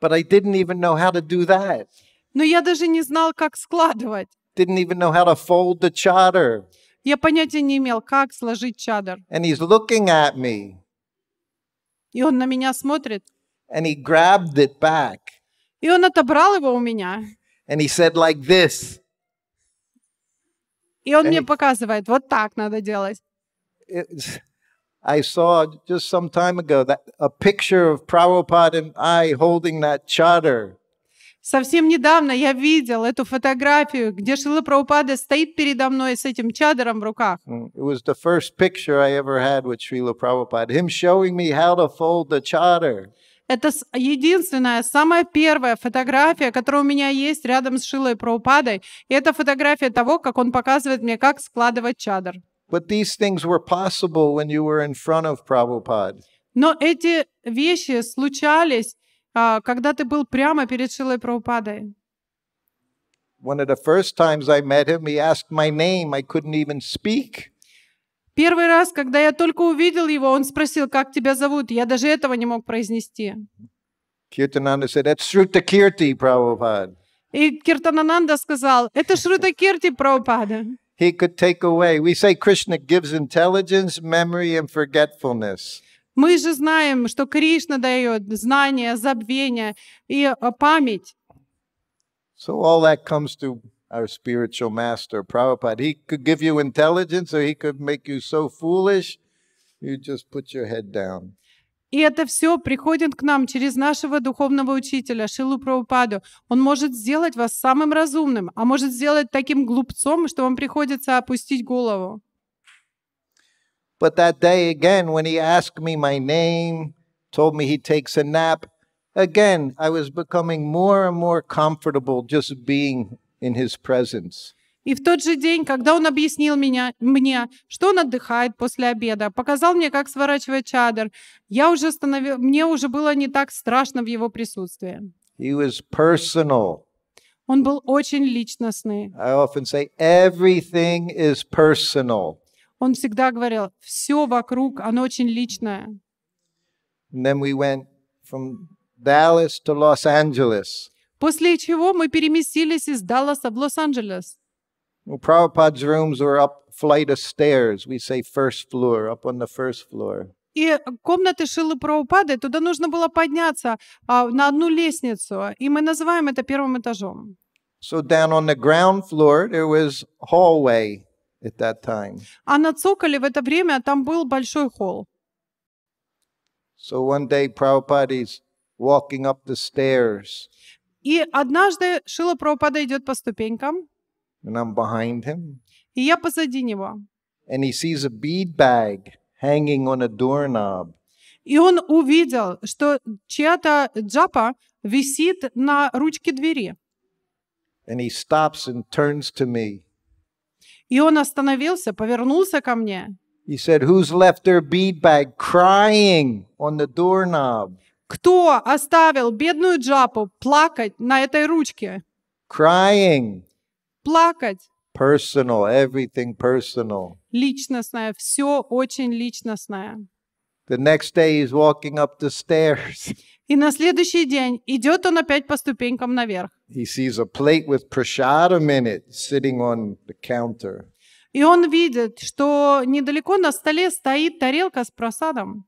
But I didn't even know how to do that. Но я даже не знал, как складывать. Didn't even know how to fold the chadar. Я понятия не имел, как сложить чадр. And he's looking at me. И он на меня смотрит and he grabbed it back. у And he said like this. and мне he, так надо делать. I saw just some time ago that a picture of Prabhupada and I holding that charter. Совсем недавно я видел эту фотографию, где Шила Прабхупада стоит передо мной с этим чадром в руках. Mm, it was the first picture I ever had with Srila Prabhupada, him showing me how to fold the charter. Это единственная, самая первая фотография, которая у меня есть рядом с Шилой Праупадой. И это фотография того, как он показывает мне, как складывать чадр. But these things were possible when you were in front of Prabhupada. Но эти вещи случались, а, когда ты был прямо перед Шилой Прабхупадой. One of the first times I met him, he asked my name. I couldn't even speak. Первый раз, когда я только увидел его, он спросил, как тебя зовут. Я даже этого не мог произнести. И Киртанананда сказал, это Шрута Кирти Прабхупада. He could take away. We say Krishna gives intelligence, memory and forgetfulness. Мы же знаем, что Кришна дает знания, забвение и а, память. So all that comes to our spiritual master, Prabhupada. He could give you intelligence or he could make you so foolish, you just put your head down. И это все приходит к нам через нашего духовного учителя Шилу Прабхупаду. Он может сделать вас самым разумным, а может сделать таким глупцом, что вам приходится опустить голову. But that day again, when he asked me my name, told me he takes a nap, again, I was becoming more and more comfortable just being in his presence. И в тот же день, когда он объяснил меня, мне, что он отдыхает после обеда, показал мне, как сворачивать чадр, я уже становил, мне уже было не так страшно в его присутствии. He was personal. Он был очень личностный. I often say, everything is personal. Он всегда говорил, все вокруг, оно очень личное. And then we went from Dallas to Los Angeles. После чего мы переместились из Далласа в Лос-Анджелес. Well, И комнаты Шилы Прабхупады, туда нужно было подняться а, на одну лестницу, и мы называем это первым этажом. So down on the ground floor there was hallway at that time. А на цоколе в это время там был большой холл. So one day is walking up the stairs. И однажды Шила Прабхупада идет по ступенькам. And I'm behind him. И я позади него. And he sees a bead bag hanging on a doorknob. И он увидел, что чья-то джапа висит на ручке двери. And he stops and turns to me. И он остановился, повернулся ко мне. He said, "Who's left their bead bag crying on the doorknob?" Кто оставил бедную Джапу плакать на этой ручке? Crying. Плакать. Personal, everything personal. Личностное, все очень личностное. The next day he's walking up the stairs. И на следующий день идет он опять по ступенькам наверх. He sees a plate with prashadam in it sitting on the counter. И он видит, что недалеко на столе стоит тарелка с просадом.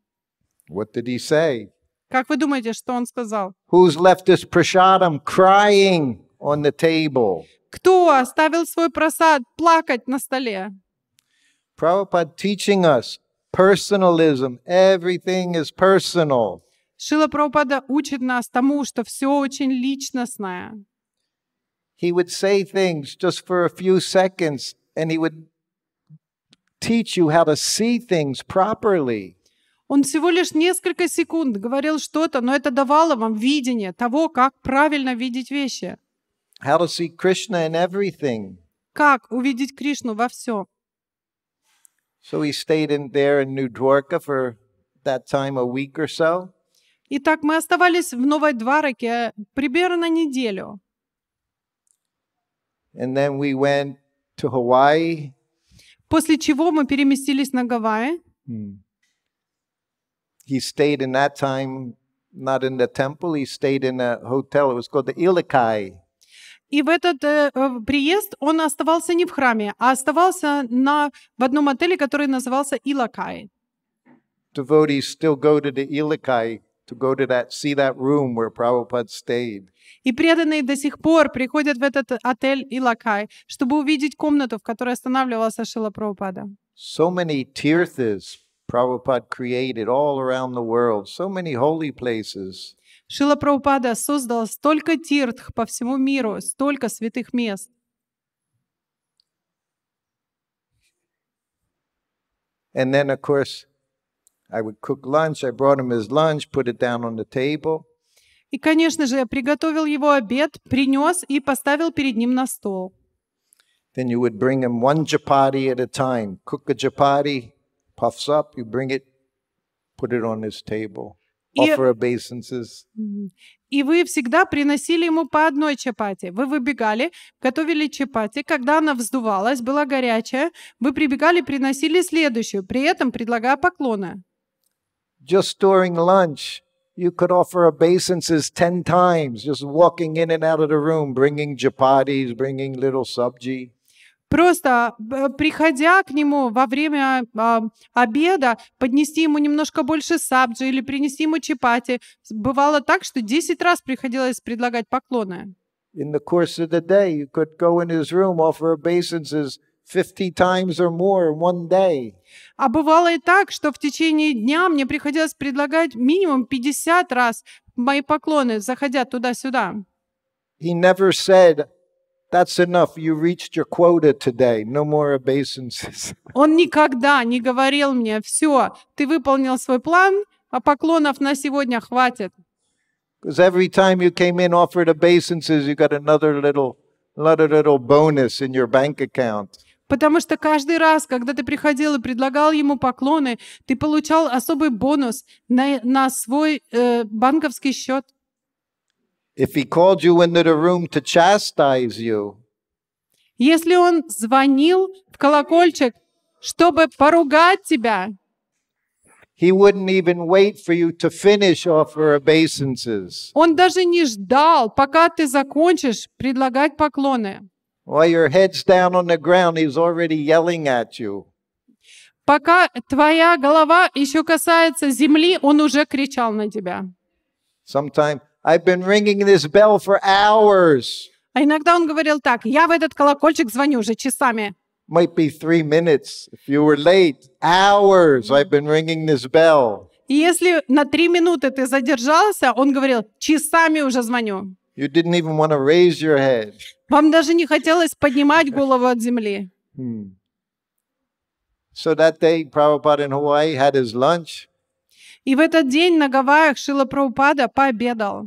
What did he say? Как вы думаете, что он сказал? Who's left his prasadam crying on the table? Кто оставил свой просад плакать на столе? Prabhupada teaching us personalism. Everything is personal. Шила Прабхупада учит нас тому, что все очень личностное. He would say things just for a few seconds, and he would teach you how to see things properly. Он всего лишь несколько секунд говорил что-то, но это давало вам видение того, как правильно видеть вещи. How to see Krishna in everything. Как увидеть Кришну во всем. So he stayed in there in New Dwarka for that time a week or so. Итак, мы оставались в Новой Двараке примерно неделю. And then we went to Hawaii. После чего мы переместились на Гавайи. Hmm he stayed in that time not in the temple, he stayed in a hotel. It was called the Ilikai. И в этот э, э приезд он оставался не в храме, а оставался на, в одном отеле, который назывался Илакай. Devotees still go to the Ilakai to go to that, see that room where Prabhupada stayed. И преданные до сих пор приходят в этот отель Илакай, чтобы увидеть комнату, в которой останавливался Шила Прабхупада. So many tirthas Prabhupada created all around the world so many holy places. Шила Прабхупада создал столько тиртх по всему миру, столько святых мест. And then, of course, I would cook lunch. I brought him his lunch, put it down on the table. И, конечно же, я приготовил его обед, принес и поставил перед ним на стол. Then you would bring him one chapati at a time. Cook a chapati, puffs up, you bring it, put it on his table. Offer obeisances. И вы всегда приносили ему по одной чапати. Вы выбегали, готовили чапати. Когда она вздувалась, была горячая, вы прибегали, приносили следующую, при этом предлагая поклона. Just during lunch, you could offer obeisances 10 times, just walking in and out of the room, bringing chapatis, bringing little subji. Просто э, приходя к нему во время э, обеда, поднести ему немножко больше сабджи или принести ему чапати. Бывало так, что 10 раз приходилось предлагать поклоны. In the course of the day, you could go in his room, offer obeisances 50 times or more in one day. А бывало и так, что в течение дня мне приходилось предлагать минимум 50 раз мои поклоны, заходя туда-сюда. He never said, That's enough. You reached your quota today. No more obeisances. Он никогда не говорил мне, все, ты выполнил свой план, а поклонов на сегодня хватит. Because every time you came in, offered obeisances, you got another little, another little bonus in your bank account. Потому что каждый раз, когда ты приходил и предлагал ему поклоны, ты получал особый бонус на, на свой э, банковский счет. If he called you into the room to chastise you, если он звонил в колокольчик, чтобы поругать тебя, He wouldn't even wait for you to finish offer obeisances. Он даже не ждал, пока ты закончишь предлагать поклоны. While your head's down on the ground, he's already yelling at you. Пока твоя голова еще касается земли, он уже кричал на тебя. Sometimes I've been ringing this bell for hours. А иногда он говорил так, я в этот колокольчик звоню уже часами. Might be three minutes if you were late. Hours I've been ringing this bell. И если на три минуты ты задержался, он говорил, часами уже звоню. You didn't even want to raise your head. Вам даже не хотелось поднимать голову от земли. Hmm. So that day, Prabhupada in Hawaii had his lunch. И в этот день на Гавайях Шила Прабхупада пообедал.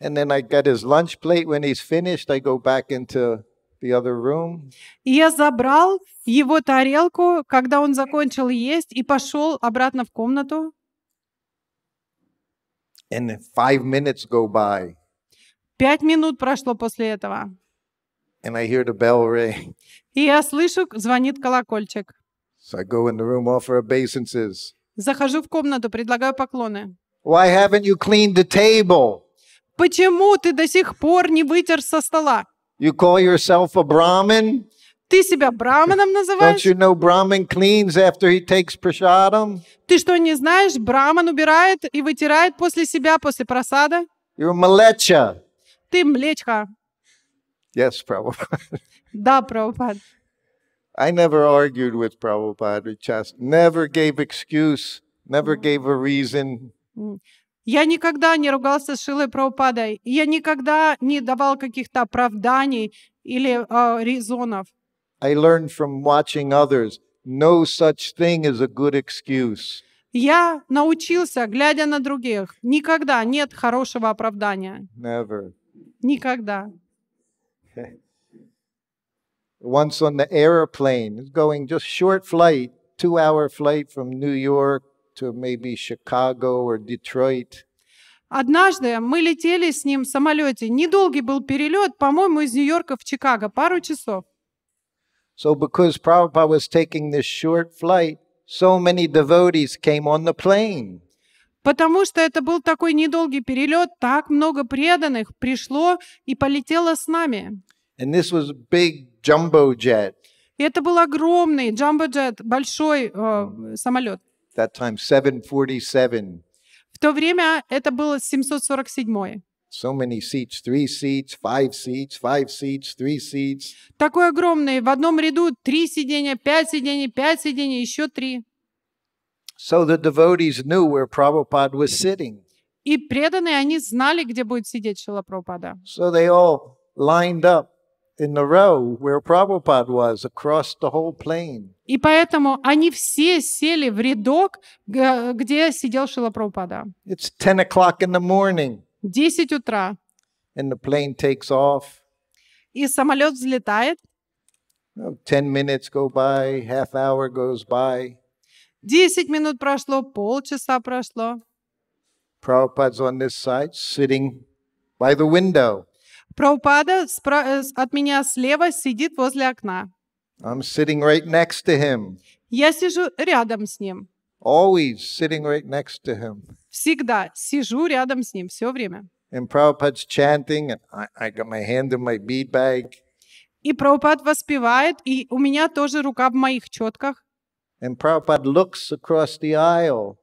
And then I get his lunch plate. When he's finished, I go back into the other room. И я забрал его тарелку, когда он закончил есть, и пошел обратно в комнату. And five minutes go by. Пять минут прошло после этого. And I hear the bell ring. И я слышу, звонит колокольчик. So I go in the room, offer obeisances. Захожу в комнату, предлагаю поклоны. Why haven't you cleaned the table? Почему ты до сих пор не вытер со стола? You call yourself a Brahmin? Ты себя браманом называешь? Don't you know Brahmin cleans after he takes prasadam? Ты что, не знаешь, браман убирает и вытирает после себя, после просада? You're malecha. Ты млечка. Yes, Prabhupada. Да, Prabhupada. I never argued with Prabhupada, just never gave excuse, never gave a reason. Я никогда не ругался с Шилой Праупадой. Я никогда не давал каких-то оправданий или э, резонов. I learned from watching others. No such thing as a good excuse. Я научился, глядя на других, никогда нет хорошего оправдания. Never. Никогда. Once on the airplane, going just short flight, two hour flight from New York to maybe Chicago or Detroit. Однажды мы летели с ним в самолете. Недолгий был перелет, по-моему, из Нью-Йорка в Чикаго, пару часов. So because Prabhupada was taking this short flight, so many devotees came on the plane. Потому что это был такой недолгий перелет, так много преданных пришло и полетело с нами. And this was a big jumbo jet. И это был огромный джамбо джет, большой э, самолет that time 747. В то время это было 747. So many seats, three seats, five seats, five seats, three seats. Такой огромный. В одном ряду три сиденья, пять сидений, пять сидений, еще три. So the devotees knew where Prabhupada was sitting. И преданные, они знали, где будет сидеть Шила Прабхупада. So they all lined up. in the row where Prabhupada was across the whole plain. И поэтому они все сели в рядок, где сидел Шила Прабхупада. It's 10 o'clock in the morning. 10 утра. And the plane takes off. И самолет взлетает. 10 minutes go by, half hour goes by. 10 минут прошло, полчаса прошло. Prabhupada's on this side, sitting by the window. Прабхупада э, от меня слева сидит возле окна. I'm sitting right next to him. Я сижу рядом с ним. Always sitting right next to him. Всегда сижу рядом с ним все время. And Prabhupada's chanting, and I, I got my hand in my bead bag. И Прабхупад воспевает, и у меня тоже рука в моих четках. And Prabhupada looks across the aisle.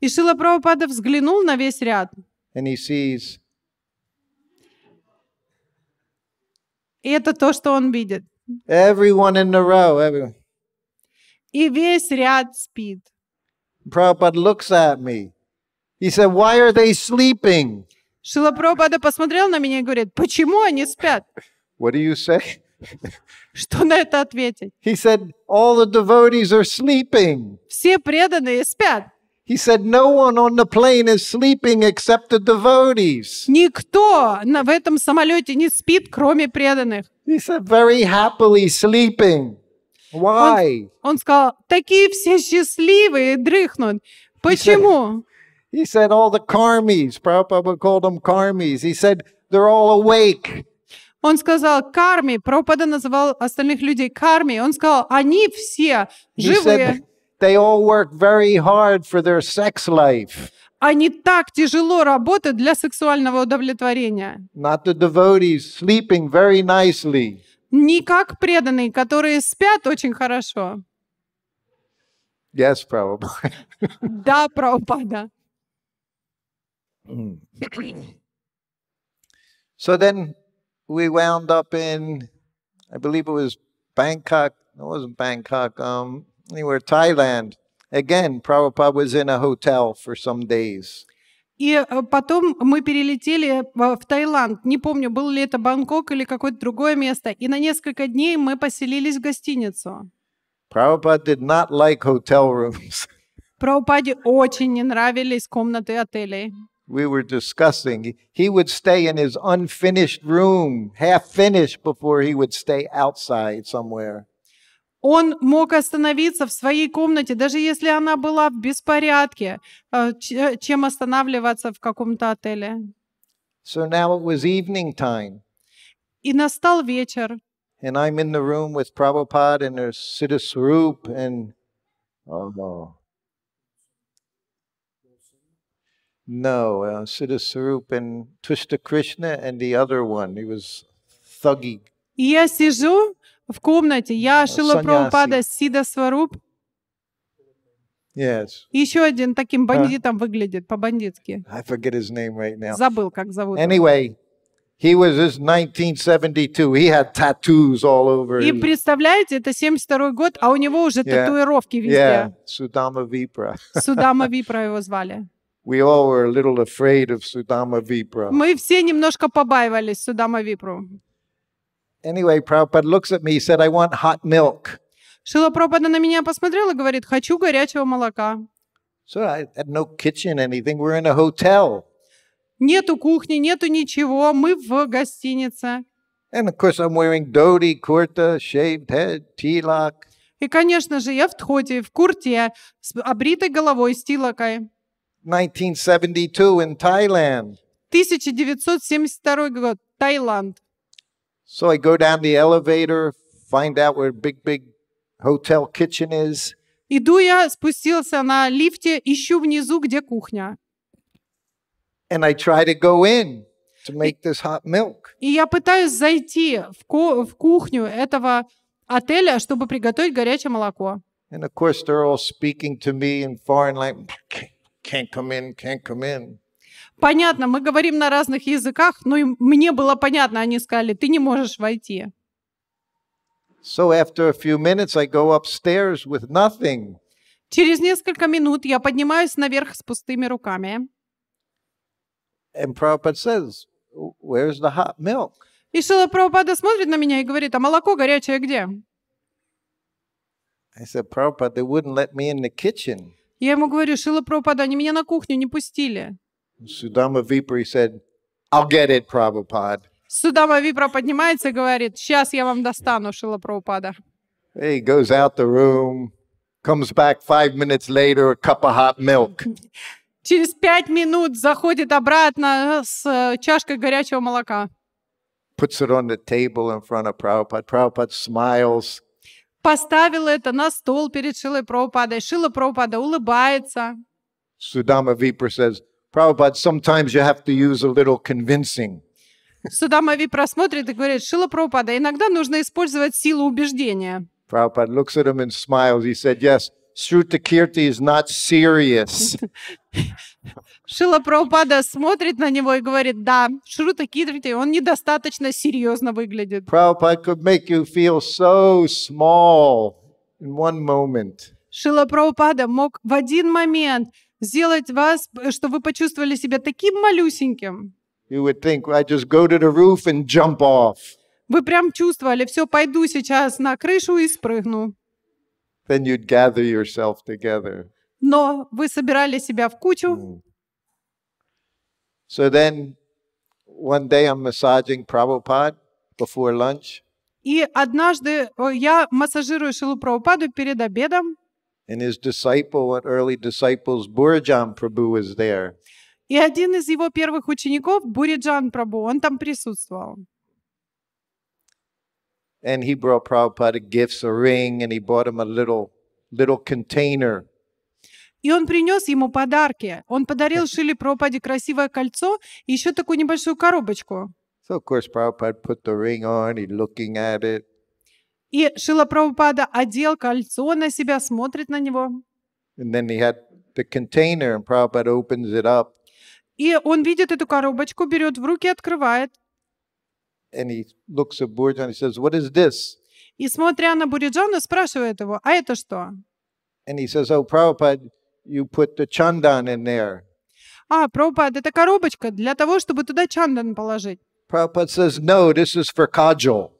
И Шила Прабхупада взглянул на весь ряд. And he sees И это то, что он видит. Everyone in a row, everyone. И весь ряд спит. Prabhupada looks at me. He said, why are they sleeping? Шила Прабхупада посмотрел на меня и говорит, почему они спят? What do you say? Что на это ответить? He said, all the devotees are sleeping. Все преданные спят. He said, no one on the plane is sleeping except the devotees. Никто в этом самолете не спит, кроме преданных. He said, very happily sleeping. Why? Он, он сказал, такие все счастливые дрыхнут. Почему? He said, he said all the karmis, Prabhupada called them karmis. He said, they're all awake. Он сказал карми, Прабхупада называл остальных людей карми. Он сказал, они все живые. He said, They all work very hard for their sex life. Они так тяжело работают для сексуального удовлетворения. Not the devotees sleeping very nicely. Не как преданные, которые спят очень хорошо. Yes, probably. да, Прабхупада. So then we wound up in, I believe it was Bangkok. it wasn't Bangkok. Um, Anywhere, Thailand. Again, Prabhupada was in a hotel for some days. И э, потом мы перелетели в Таиланд. Не помню, был ли это Бангкок или какое-то другое место. И на несколько дней мы поселились в гостиницу. Prabhupada did not like hotel rooms. Прабхупаде очень не нравились комнаты отелей. We were discussing. He would stay in his unfinished room, half finished, before he would stay outside somewhere. Он мог остановиться в своей комнате, даже если она была в беспорядке, чем останавливаться в каком-то отеле. So now it was evening time. И настал вечер. And I'm in the room with Prabhupada and there's Siddha Swarup and oh no. No, uh, Siddha Swarup and Tushta Krishna and the other one. He was thuggy. И я сижу, в комнате. Я э, Шила Прабхупада Сида Сваруп. Yes. Еще один таким бандитом uh, выглядит по-бандитски. Right Забыл, как зовут. Anyway, He was just 1972. He had tattoos all over. И представляете, это 72 год, а у него уже yeah. татуировки везде. Yeah. Судама Випра. Судама Випра его звали. We all were a little afraid of Sudama Vipra. Мы все немножко побаивались Судама Випру. Anyway, Prabhupada looks at me, he said, I want hot milk. Шила Прабхупада на меня посмотрела и говорит, хочу горячего молока. So I had no kitchen, anything. We're in a hotel. Нету кухни, нету ничего, мы в гостинице. And of course I'm wearing dhoti, kurta, shaved head, tilak. И, конечно же, я в тхоте, в курте, с обритой головой, с тилакой. 1972 in Thailand. 1972 год, Таиланд. So I go down the elevator, find out where big, big hotel kitchen is. Иду я, спустился на лифте, ищу внизу, где кухня. And I try to go in to make this hot milk. И я пытаюсь зайти в, ко- в кухню этого отеля, чтобы приготовить горячее молоко. And of course they're all speaking to me in foreign language. Can't come in, can't come in. понятно, мы говорим на разных языках, но мне было понятно, они сказали, ты не можешь войти. So after a few minutes I go upstairs with nothing. Через несколько минут я поднимаюсь наверх с пустыми руками. And says, Where's the hot milk? И Шила Прабхупада смотрит на меня и говорит, а молоко горячее где? I said, they let me in the Я ему говорю, Шила Прабхупада, они меня на кухню не пустили. Судама Vipra said, I'll get it, Prabhupada. Судама Випра поднимается и говорит, сейчас я вам достану, Шила Прабхупада. He goes out the room, comes back five minutes later, a cup of hot milk. Через пять минут заходит обратно с э, чашкой горячего молока. Puts it on the table in front of Prabhupada. Prabhupada smiles. Поставил это на стол перед Шилой Прабхупадой. Шила Прабхупада улыбается. Судама Випра says, Prabhupada, sometimes you have to use a little convincing. Судамави просмотрит и говорит, Шила Прабхупада, иногда нужно использовать силу убеждения. Prabhupada looks at him and smiles. He said, yes, Shrutakirti is not serious. Шила Прабхупада смотрит на него и говорит, да, Шрута Кирти, он недостаточно серьезно выглядит. Prabhupada could make you feel so small in one moment. Шила Прабхупада мог в один момент сделать вас, чтобы вы почувствовали себя таким малюсеньким. Вы прям чувствовали, все, пойду сейчас на крышу и спрыгну. Then you'd gather yourself together. Но вы собирали себя в кучу. Mm. So then, one day I'm massaging Prabhupada before lunch. И однажды я массажирую Шилу Прабхупаду перед обедом. And his disciple, what early disciples, Burjam Prabhu was there. И один из его первых учеников, Буриджан Прабу, он там присутствовал. And he brought Prabhupada gifts, a ring, and he bought him a little, little container. И он принес ему подарки. Он подарил Шили Прабхупаде красивое кольцо и еще такую небольшую коробочку. So of course Prabhupada put the ring on, he looking at it. И Шила Прабхупада одел кольцо на себя, смотрит на него. And then he had the container, and Prabhupada opens it up. И он видит эту коробочку, берет в руки, открывает. And he looks at Burjan and says, "What is this?" И смотря на Буриджану, спрашивает его, а это что? And he says, "Oh, Prabhupada, you put the chandan in there." А, Прабхупад, это коробочка для того, чтобы туда чандан положить. Prabhupada says, "No, this is for kajal."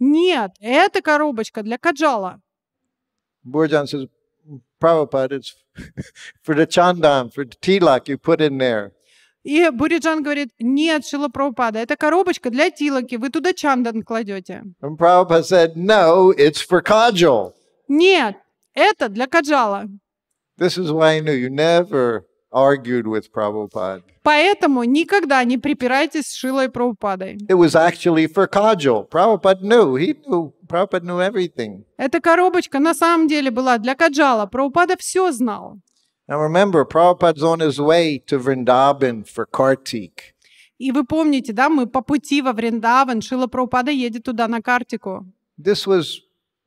Нет, это коробочка для каджала. Бурджан says, Prabhupada, it's for the chandam, for the tilak you put in there. И Буриджан говорит, нет, Шила Прабхупада, это коробочка для тилоки, вы туда чандан кладете. And Prabhupada said, no, it's for Нет, это для каджала. This is why I knew you never argued with Prabhupada. Поэтому никогда не припирайтесь с Шилой Прабхупадой. It was actually for Kajal. Prabhupada knew. He knew. Prabhupada knew everything. Эта коробочка на самом деле была для Каджала. Прабхупада все знал. Now remember, Prabhupada's on his way to Vrindavan for Kartik. И вы помните, да, мы по пути во Вриндаван, Шила Прабхупада едет туда на Картику. This was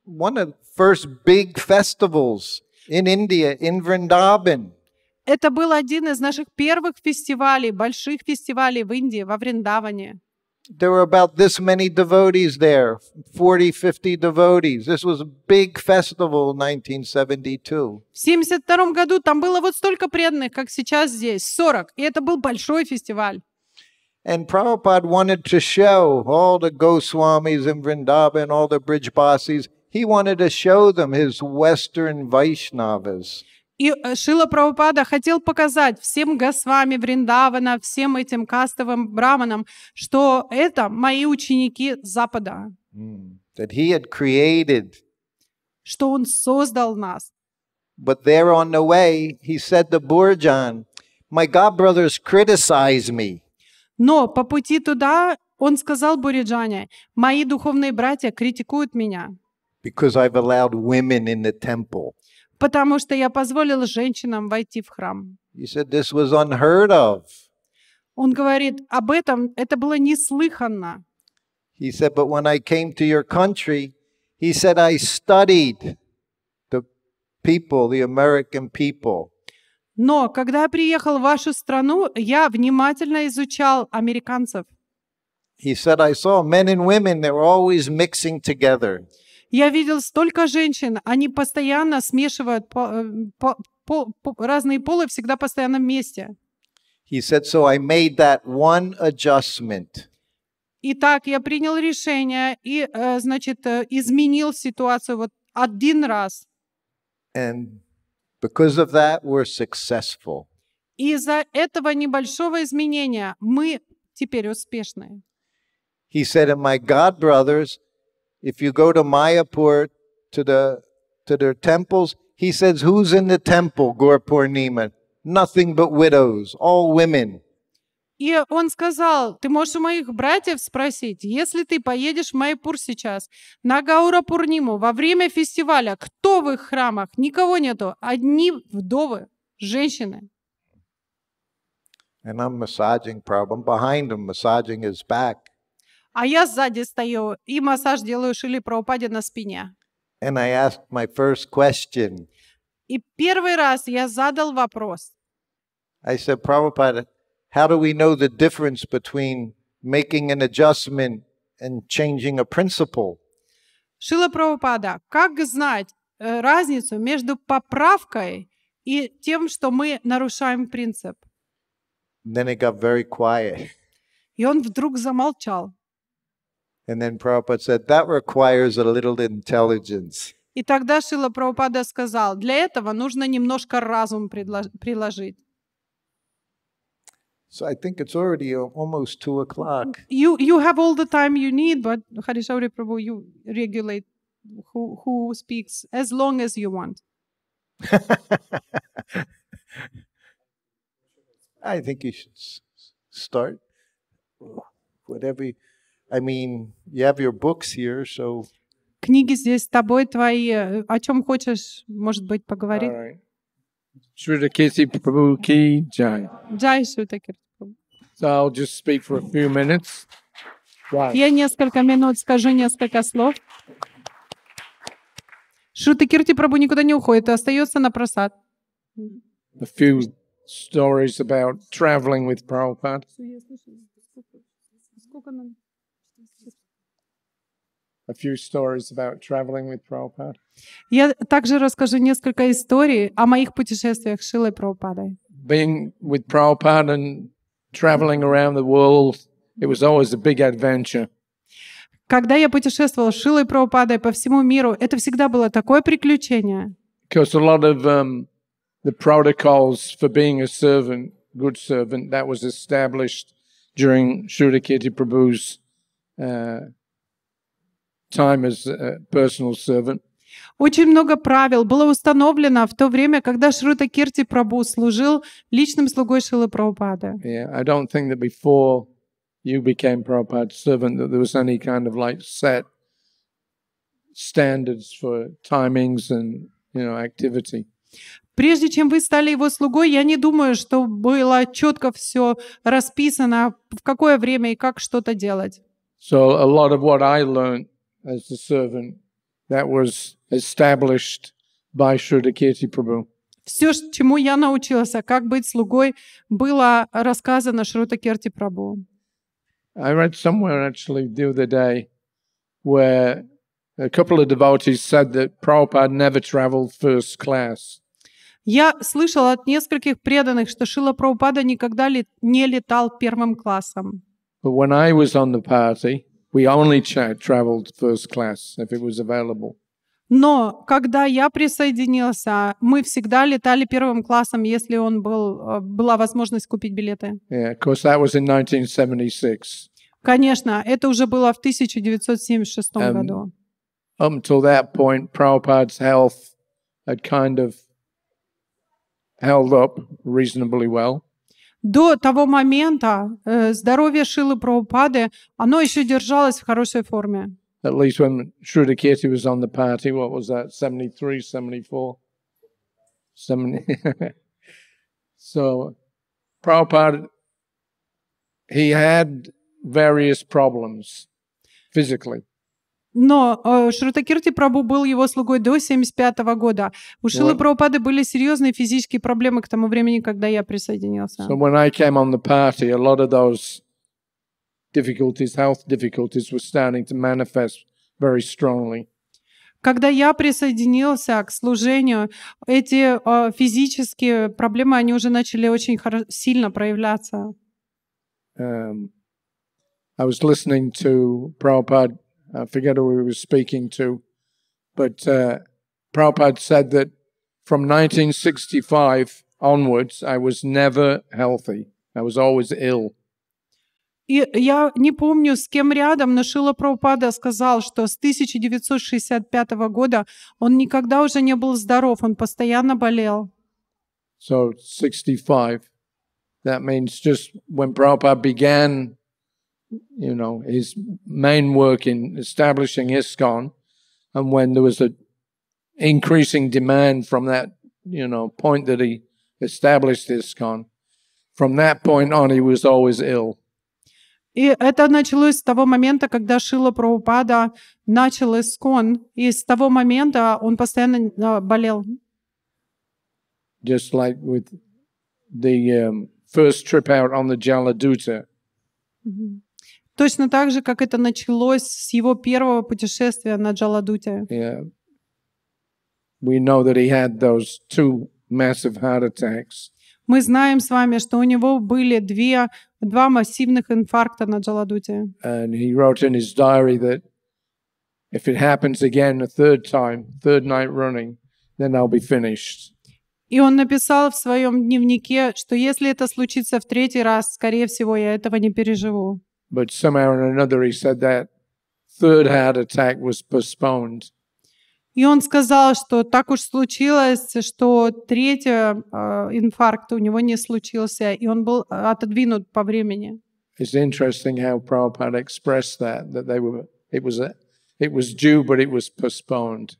one of the first big festivals in India, in Vrindavan. Это был один из наших первых фестивалей, больших фестивалей в Индии, во Вриндаване. There were about this many devotees there, 40, 50 devotees. This was a big festival in 1972. В 72 году там было вот столько преданных, как сейчас здесь, 40. И это был большой фестиваль. And Prabhupada wanted to show all the Goswamis in Vrindavan, all the Brijbasis, he wanted to show them his Western Vaishnavas. И э, Шила Прабхупада хотел показать всем Госвами Вриндавана, всем этим кастовым браманам, что это мои ученики Запада. That he had created. Что он создал нас. But there on the way, he said to Burjan, my godbrothers criticize me. Но по пути туда он сказал Буриджане, мои духовные братья критикуют меня. Because I've allowed women in the temple потому что я позволил женщинам войти в храм. He said this was unheard of. Он говорит, об этом это было неслыханно. He said, but when I came to your country, he said, I studied the people, the American people. Но когда я приехал в вашу страну, я внимательно изучал американцев. He said, I saw men and women that were always mixing together. Я видел столько женщин, они постоянно смешивают по, э, по, по, по, разные полы всегда постоянно вместе. He said, so I made that one adjustment. Итак, я принял решение и, э, значит, э, изменил ситуацию вот один раз. And because of that, we're successful. Из-за этого небольшого изменения мы теперь успешны. He said, and my God brothers If you go to Mayapur to the to their temples, he says, Who's in the temple, Gorpur Nima? Nothing but widows, all women. И он сказал, ты можешь у моих братьев спросить, если ты поедешь в Майпур сейчас, на Гаура во время фестиваля, кто в их храмах? Никого нету, одни вдовы, женщины. And I'm massaging Prabhupada. behind him, massaging his back. А я сзади стою и массаж делаю Шили Прабхупаде на спине. And I asked my first question. И первый раз я задал вопрос. I said, Prabhupada, how do we know the difference between making an adjustment and changing a principle? Шила Прабхупада, как знать э, разницу между поправкой и тем, что мы нарушаем принцип? Then it got very quiet. И он вдруг замолчал. And then Prabhupada said, that requires a little intelligence. И тогда Шила Прабхупада сказал, для этого нужно немножко разум приложить. So I think it's already almost two o'clock. You you have all the time you need, but Harisauri Prabhu, you regulate who who speaks as long as you want. I think you should start whatever. You, I mean, you have your books here, so. Книги здесь с тобой твои. О чем хочешь, может быть, поговорить? Shritakirti Prabhu Ki Jai. Jai Shritakirti Prabhu. So I'll just speak for a few minutes. Right. Я несколько минут скажу несколько слов. Шрутакирти Прабу никуда не уходит и остается на просад. A few stories about traveling with Prabhupada. Сколько нам? Я также расскажу несколько историй о моих путешествиях с Шилой Прабхупадой. Being with Prabhupada and traveling around the world, it was always a big adventure. Когда я путешествовал с Шилой Прабхупадой по всему миру, это всегда было такое приключение. Because a lot of um, the protocols for being a servant, good servant, that was established during Shudakirti Prabhu's Э, time as a personal servant. Очень много правил было установлено в то время, когда Шрута Кирти Прабу служил личным слугой Шилы Прабхупады. Yeah, I don't think that before you became Prabhupada's servant that there was any kind of like set standards for timings and, you know, activity. Прежде чем вы стали его слугой, я не думаю, что было четко все расписано, в какое время и как что-то делать. So a lot of what I learned as a servant that was established by Shriketi Prabhu. Все, чему я научился, как быть слугой, было рассказано Шрутакерти Прабу. I read somewhere actually the other day where a couple of devotees said that Prabhupada never traveled first class. Я слышал от нескольких преданных, что Шила Прабхупада никогда не летал первым классом. But when I was on the party, we only tra- traveled first class if it was available. Но когда я присоединился, мы всегда летали первым классом, если он был, э, была возможность купить билеты. Yeah, of course, that was in 1976. Конечно, это уже было в 1976 году. Up until that point, Prabhupada's health had kind of held up reasonably well до того момента э, здоровье Шилы Прабхупады, оно еще держалось в хорошей форме. At least when Shrudakirti was on the party, what was that, 73, 74? 70. so Prabhupada, he had various problems physically. Но э, Шрутакирти Прабу был его слугой до 1975 года. У Шилы well, Прабхупады были серьезные физические проблемы к тому времени, когда я присоединился. Когда я присоединился к служению, эти э, физические проблемы, они уже начали очень сильно проявляться. Um, I was listening to Prabhupada I forget who he was speaking to, but uh, Prabhupada said that from 1965 onwards, I was never healthy. I was always ill. И я не помню, с кем рядом, но Шила Прабхупада сказал, что с 1965 года он никогда уже не был здоров, он постоянно болел. So 65, that means just when Prabhupada began you know, his main work in establishing ISKCON. And when there was an increasing demand from that, you know, point that he established ISKCON, from that point on, he was always ill. И это началось с того момента, когда Шила Прабхупада начал искон. И с того момента он постоянно э, болел. Just like with the um, first trip out on the Jaladuta. Mm-hmm. Точно так же, как это началось с его первого путешествия на Джаладуте. Yeah. We know that he had those two massive heart attacks. Мы знаем с вами, что у него были две, два массивных инфаркта на Джаладуте. And he wrote in his diary that if it happens again a third time, third night running, then I'll be finished. И он написал в своем дневнике, что если это случится в третий раз, скорее всего, я этого не переживу but somehow or another he said that third heart attack was postponed. И он сказал, что так уж случилось, что третий э, инфаркт у него не случился, и он был отодвинут по времени. It's interesting how Prabhupada expressed that, that they were, it was, a, it was due, but it was postponed.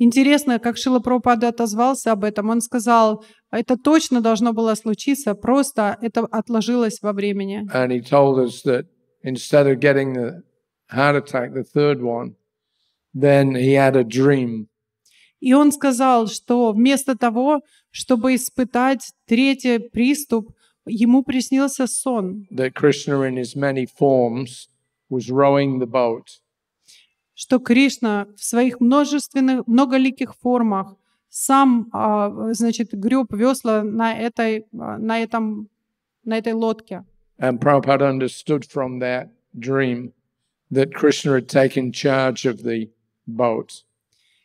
Интересно, как Шила Пропада отозвался об этом. Он сказал, это точно должно было случиться, просто это отложилось во времени. And he told us that instead of getting the heart attack, the third one, then he had a dream. И он сказал, что вместо того, чтобы испытать третий приступ, ему приснился сон. That Krishna in his many forms was rowing the boat. Что Кришна в своих множественных, многоликих формах сам, а, значит, греб весла на этой, а, на этом, на этой лодке. And Prabhupada understood from that dream that Krishna had taken charge of the boat.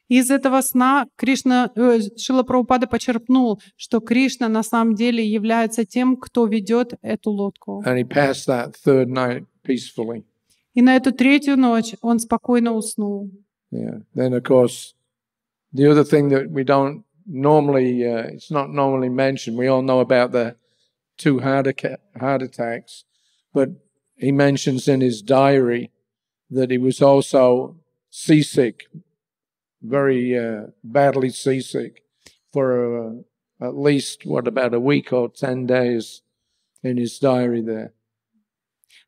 Из этого сна Кришна, э, Шила Прабхупада почерпнул, что Кришна на самом деле является тем, кто ведет эту лодку. And he passed that third night peacefully. И на эту третью ночь он спокойно уснул. Yeah. Then, of course, the other thing that we don't normally, uh, it's not normally mentioned, we all know about the two heart, aca- heart attacks, but he mentions in his diary that he was also seasick, very uh, badly seasick for uh, at least, what, about a week or 10 days in his diary there.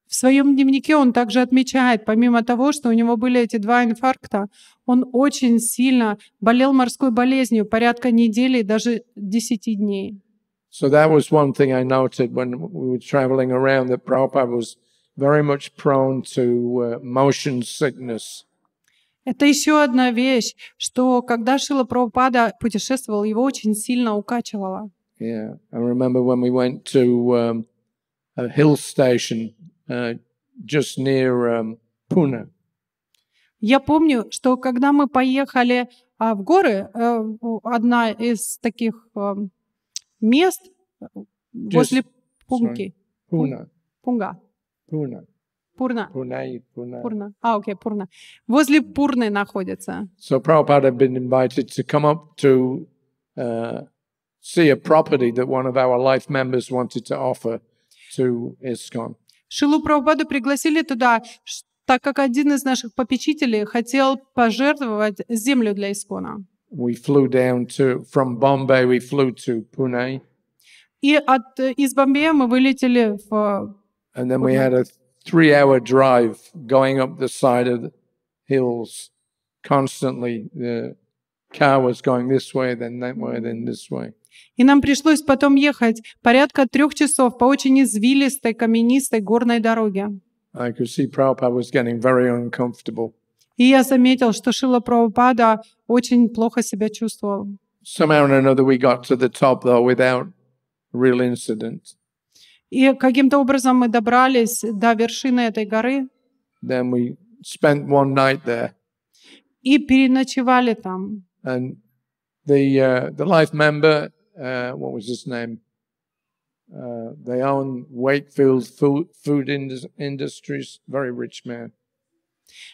В своем дневнике он также отмечает, помимо того, что у него были эти два инфаркта, он очень сильно болел морской болезнью порядка недели и даже 10 дней. So that was one thing I noted when we were traveling around that Prabhupada was very much prone to uh, motion sickness. Это еще одна вещь, что когда Шила Прабхупада путешествовал, его очень сильно укачивало. Yeah, I remember when we went to um, a hill station uh, just near um, Pune. Я помню, что когда мы поехали а, в горы, одна из таких um, мест э, возле Пунки. Пуна. Пунга. Пуна. Пурна. Пурна и Пурна. Пурна. А, окей, Пурна. Возле Пурны находится. So Prabhupada had been invited to come up to uh, see a property that one of our life members wanted to offer to ISKCON. Шилу Прабхупаду пригласили туда, так как один из наших попечителей хотел пожертвовать землю для Искона. we flew down to from Bombay we flew to Pune. И от э, из Бомбея мы вылетели в. Э, and then we had a three-hour drive going up the side of the hills constantly. The car was going this way, then that way, then this way. И нам пришлось потом ехать порядка трех часов по очень извилистой, каменистой горной дороге. I could see Prabhupada was getting very uncomfortable. И я заметил, что Шила Прабхупада очень плохо себя чувствовал. Somehow or another we got to the top though without real incident. И каким-то образом мы добрались до вершины этой горы. Then we spent one night there. И переночевали там. And the uh, the life member, uh, what was his name? Uh, they own Wakefield food, food industries, very rich man.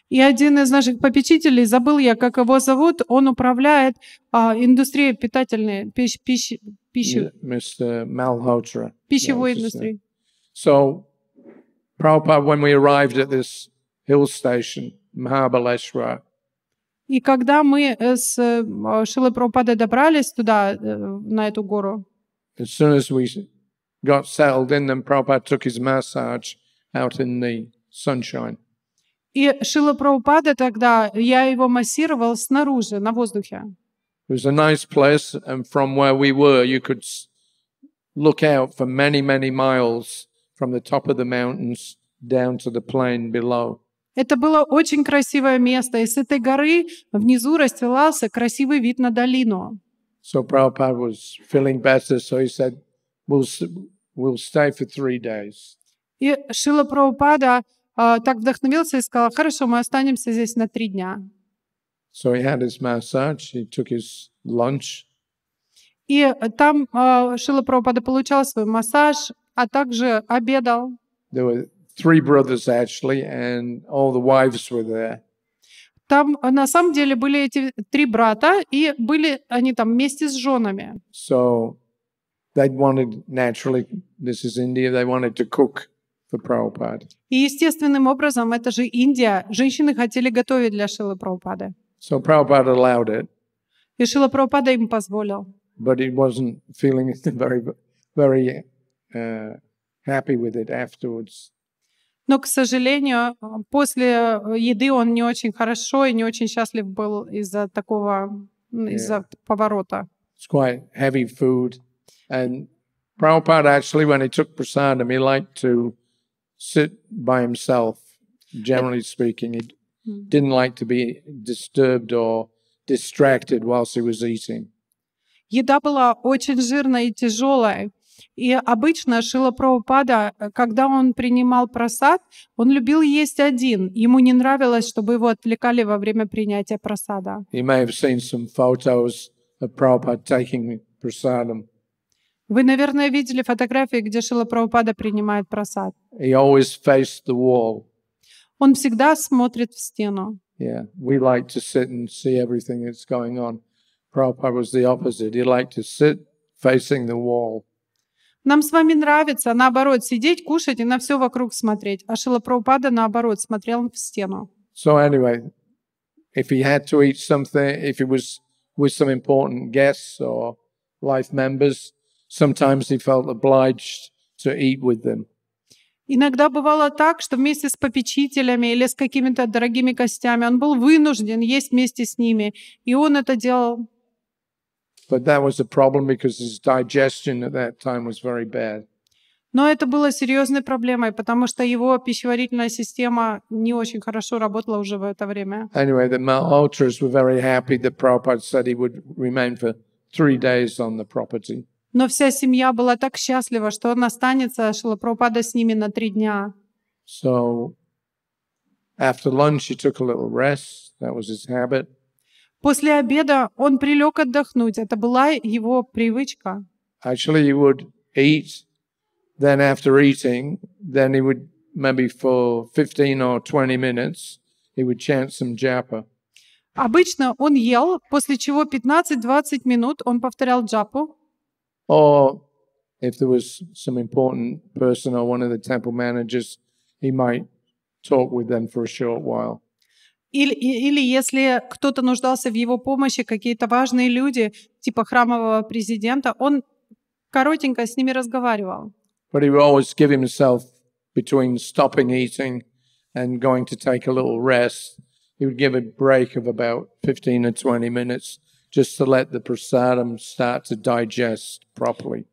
И один из наших попечителей, забыл я, как его зовут, он управляет а, индустрией питательной, пищ, пищ, пищи, Malhotra, пищевой индустрией. So, Prabhupada, when we arrived at this hill station, Mahabaleshwar, и когда мы э, с э, Шилой Прабхупадой добрались туда, э, на эту гору, as soon as we got settled in, then Prabhupada took his massage out in the sunshine. И Шила Прабхупада тогда, я его массировал снаружи, на воздухе. It was a nice place, and from where we were, you could look out for many, many miles from the top of the mountains down to the plain below. Это было очень красивое место, и с этой горы внизу расстилался красивый вид на долину. So Prabhupada was feeling better, so he said, we'll, we'll stay for three days. И Шила Прабхупада а, так вдохновился и сказал, хорошо, мы останемся здесь на три дня. So he had his massage, he took his lunch. И там uh, Шила Прабхупада получал свой массаж, а также обедал. There were three brothers actually, and all the wives were there. Там а, на самом деле были эти три брата, и были они там вместе с женами. So they wanted naturally, this is India, they wanted to cook. И естественным образом, это же Индия, женщины хотели готовить для Шилы Прабхупады. So Prabhupada allowed it. И Шила Прабхупада им позволил. But he wasn't feeling very, very uh, happy with it afterwards. Но, к сожалению, после э, еды он не очень хорошо и не очень счастлив был из-за такого, yeah. из-за поворота. It's quite heavy food. And Prabhupada actually, when he took prasadam, he liked to sit by himself, generally speaking. He hmm. didn't like to be disturbed or distracted whilst he was eating. Еда была очень жирная и тяжелая. И обычно Шила Прабхупада, э, когда он принимал просад, он любил есть один. Ему не нравилось, чтобы его отвлекали во время принятия просада. Вы, наверное, видели фотографии, где Шила Прабхупада принимает просад. He always faced the wall. Он всегда смотрит в стену. Yeah, we like to sit and see everything that's going on. Prabhupada was the opposite. He liked to sit facing the wall. Нам с вами нравится, наоборот, сидеть, кушать и на все вокруг смотреть. А Шила Прабхупада, наоборот, смотрел в стену. So anyway, if he had to eat something, if he was with some important guests or life members, sometimes he felt obliged to eat with them. Иногда бывало так, что вместе с попечителями или с какими-то дорогими костями он был вынужден есть вместе с ними, и он это делал. But that was a problem because his digestion at that time was very bad. Но это было серьезной проблемой, потому что его пищеварительная система не очень хорошо работала уже в это время. Anyway, the Malhotra's were very happy that Prabhupada said he would remain for three days on the property. Но вся семья была так счастлива, что он останется Шилапрапада с ними на три дня. So after lunch he took a little rest. That was his habit. После обеда он прилег отдохнуть. Это была его привычка. Actually, he would eat. Then after eating, then he would maybe for 15 or 20 minutes he would chant some japa. Обычно он ел, после чего 15-20 минут он повторял джапу. Or if there was some important person or one of the temple managers, he might talk with them for a short while. Или, или если кто-то нуждался в его помощи, какие-то важные люди, типа храмового президента, он коротенько с ними разговаривал. But he would always give himself between stopping eating and going to take a little rest. He would give a break of about 15 or 20 minutes just to let the prasadam start to digest properly.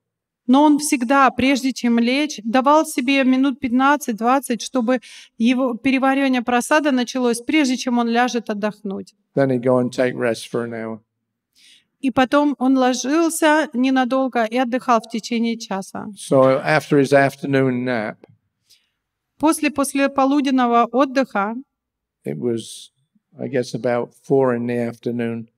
Но он всегда, прежде чем лечь, давал себе минут 15-20, чтобы его переваривание просада началось, прежде чем он ляжет отдохнуть. Then И потом он ложился ненадолго и отдыхал в течение часа. So after his afternoon nap, после после полуденного отдыха, it was, I guess, about four in the afternoon.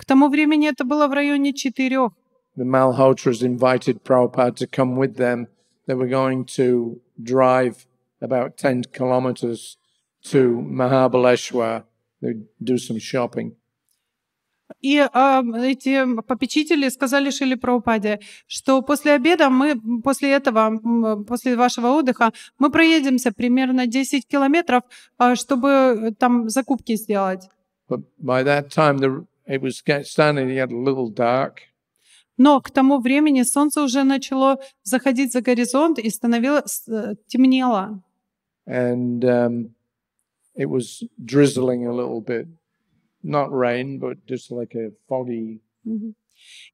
К тому времени это было в районе четырех. The Malhotras invited Prabhupada to come with them. They were going to drive about 10 kilometers to Mahabaleshwar. They'd do some shopping. И а, эти попечители сказали Шили Прабхупаде, что после обеда мы, после этого, после вашего отдыха, мы проедемся примерно 10 километров, а, чтобы э, там закупки сделать. But by that time the It was starting to a little dark. Но к тому времени солнце уже начало заходить за горизонт и становилось э, темнело. And um, it was drizzling a little bit, not rain, but just like a foggy.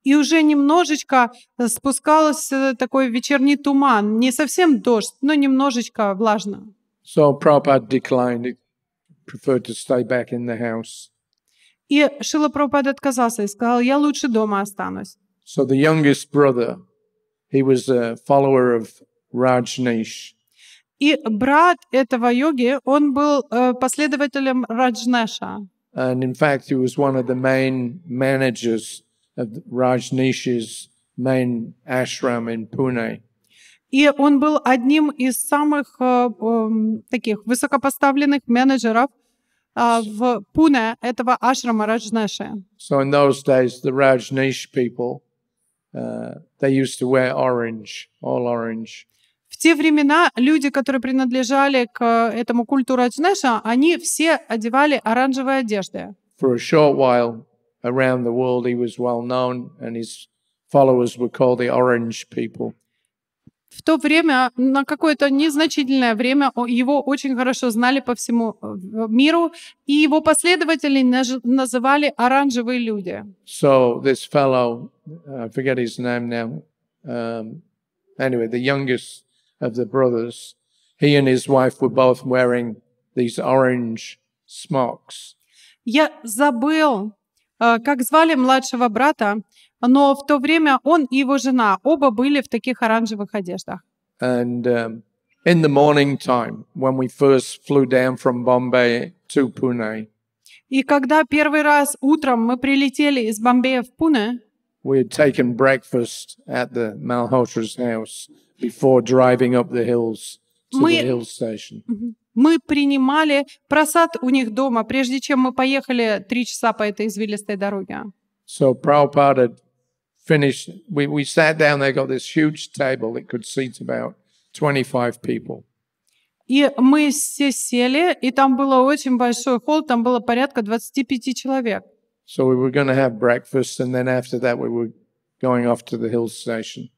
И уже немножечко э, спускался э, такой вечерний туман, не совсем дождь, но немножечко влажно. So Prabhupada declined, it preferred to stay back in the house. И Шила Прабхупада отказался и сказал, я лучше дома останусь. So the youngest brother, he was a follower of Rajneesh. И брат этого йоги, он был э, последователем Раджнеша. And in fact, he was one of the main managers of Rajneesh's main ashram in Pune. И он был одним из самых э, э, таких высокопоставленных менеджеров – в Пуне этого ашрама Раджнеши. So in those days, the Rajneesh people, uh, they used to wear orange, all orange. В те времена люди, которые принадлежали к этому культу Раджнеша, они все одевали оранжевые одежды. For a short while around the world he was well known and his followers were called the orange people в то время, на какое-то незначительное время, его очень хорошо знали по всему э, миру, и его последователей называли оранжевые люди. So this fellow, I forget his name now, um, anyway, the youngest of the brothers, he and his wife were both wearing these orange smocks. Я забыл, э, как звали младшего брата, но в то время он и его жена оба были в таких оранжевых одеждах. And um, in the morning time, when we first flew down from Bombay to Pune, и когда первый раз утром мы прилетели из Бомбея в Пуне, we had taken breakfast at the Malhotra's house before driving up the hills to мы... the hill station. Мы принимали просад у них дома, прежде чем мы поехали три часа по этой извилистой дороге. So Prabhupada finished. We, we sat down They got this huge table that could seat about 25 people. И мы все сели, и там было очень большой холл, там было порядка 25 человек. So we were going to have breakfast, and then after that we were going off to the hill station.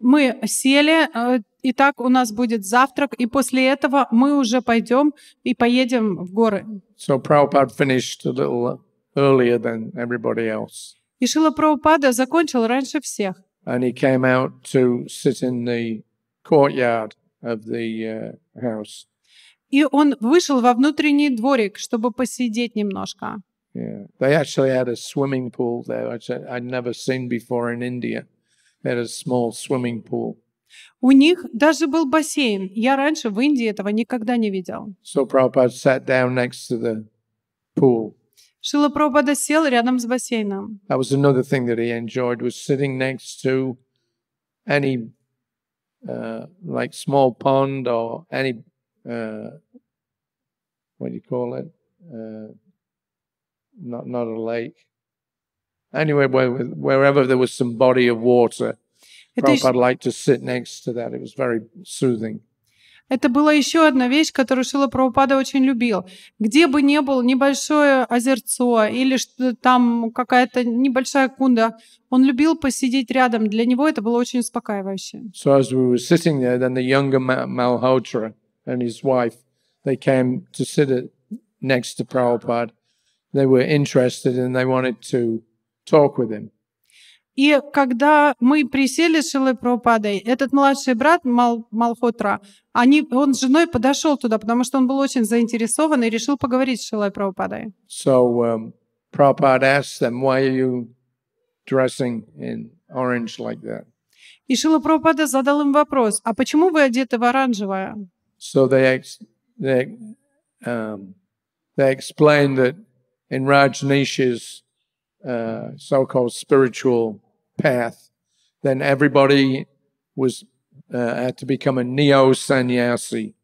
Мы сели, э, и так у нас будет завтрак, и после этого мы уже пойдем и поедем в горы. So Prabhupada finished a little earlier than everybody else. И Шила Прабхупада закончил раньше всех. And he came out to sit in the courtyard of the uh, house. И он вышел во внутренний дворик, чтобы посидеть немножко. Yeah. They actually had a swimming pool there, which I'd never seen before in India. They had a small swimming pool. У них даже был бассейн. Я раньше в Индии этого никогда не видел. So Prabhupada sat down next to the pool. Шила Прабхупада сел рядом с бассейном. That was another thing that he enjoyed was sitting next to any uh, like small pond or any uh, what do you call it? Uh, not not a lake. Anyway, where, wherever there was some body of water, Prabhupada liked to sit next to that. It was very soothing. Это была еще одна вещь, которую Шила Прабхупада очень любил. Где бы ни было небольшое озерцо или что там какая-то небольшая кунда, он любил посидеть рядом. Для него это было очень успокаивающе. So as we were sitting there, then the younger Malhotra and his wife, they came to sit next to Prabhupada. They were interested and they wanted to talk with him. И когда мы присели с Шилой Прабхупадой, этот младший брат Мал, Малхотра, они, он с женой подошел туда, потому что он был очень заинтересован и решил поговорить с Шилой Прабхупадой. So, um, asked them, why are you dressing in orange like that? И Шила Прабхупада задал им вопрос, а почему вы одеты в оранжевое? So they, they, um, they explained that in Rajneesh's uh, so-called spiritual path, then everybody was uh, had to become a neo sannyasi.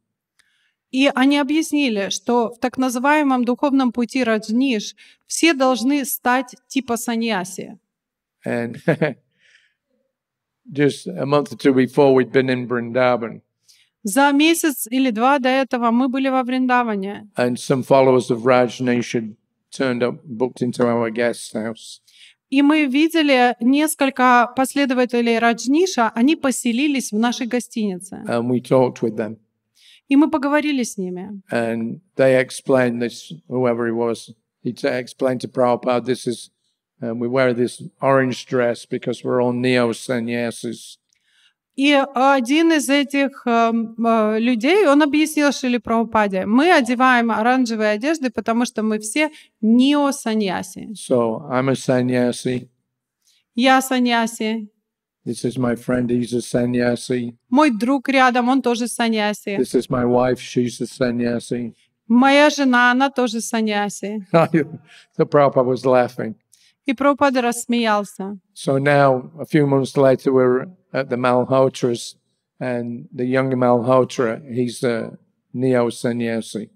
И они объяснили, что в так называемом духовном пути Раджниш все должны стать типа саньяси. And just a month or two before we'd been in Vrindavan. За месяц или два до этого мы были во Вриндаване. And some followers of Rajneesh had turned up, booked into our guest house. И мы видели несколько последователей Раджниша, они поселились в нашей гостинице. And we talked with them. И мы поговорили с ними. And they explained this, whoever he was, he explained to Prabhupada, this is, um, we wear this orange dress because we're all neo-sannyasis. И э, один из этих эм, э, людей, он объяснил Шили Прабхупаде, мы одеваем оранжевые одежды, потому что мы все нео-саньяси. So, I'm a sannyasi. Я саньяси. This is my friend, he's a sannyasi. Мой друг рядом, он тоже саньяси. This is my wife, she's a sannyasi. Моя жена, она тоже саньяси. The Prabhupada was laughing. И Прабхупада рассмеялся. So now, a few months later, we're at the Malhotras, and the younger Malhotra, he's a neo-sannyasi,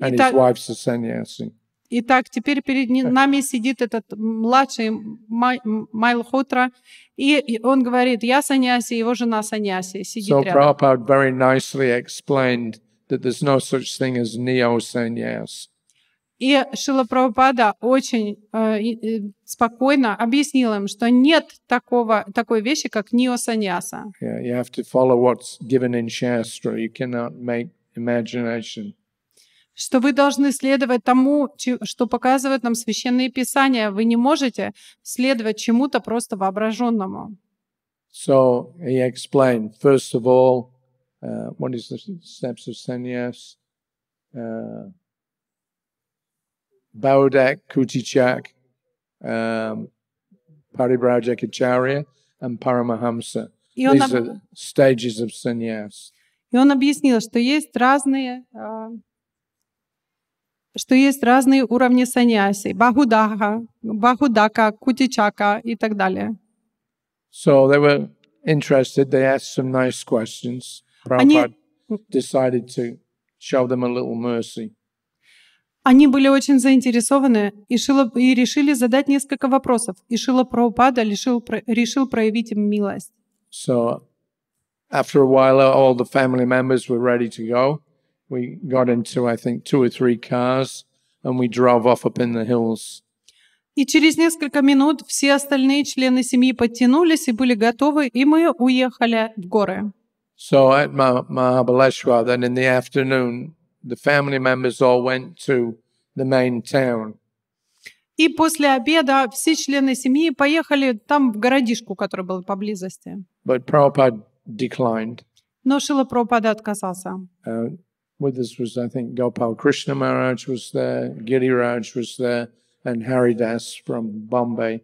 and Итак, his wife's a sannyasi. Итак, теперь перед э. нами сидит этот младший Майлхотра, и он говорит, я саньяси, его жена саньяси, сидит so рядом. Prabhupada very nicely explained that there's no such thing as neo-sannyas. И Шила Прабхупада очень э, э, спокойно объяснил им, что нет такого, такой вещи, как неосаньяса, Yeah, что вы должны следовать тому, что показывают нам священные писания. Вы не можете следовать чему-то просто воображенному. So he explained, first of all, uh, what is the steps of sannyas? Uh, Baudak Kutichak, um, Paribhrajakacharya, and Paramahamsa. These are stages of sannyas. И он объяснил, что есть разные что есть разные уровни саньяси. Бахудаха, Бахудака, Кутичака и так далее. So they were interested. They asked some nice questions. Prabhupada Они... decided to show them a little mercy. Они были очень заинтересованы и, Шила, и решили задать несколько вопросов. И Шила Прабхупада решил, про, решил проявить им милость. So, after a while, all the family members were ready to go. We got into, I think, two or three cars, and we drove off up in the hills. И через несколько минут все остальные члены семьи подтянулись и были готовы, и мы уехали в горы. So at Mahabaleshwar, then in the afternoon, The family members all went to the main town. И после обеда все члены семьи поехали там в городишку, который был поблизости. But Prabhupada declined. Но Шила Прабхупада отказался. Uh, with us was, I think, Gopal Krishna Maharaj was there, Giriraj was there, and Haridas from Bombay.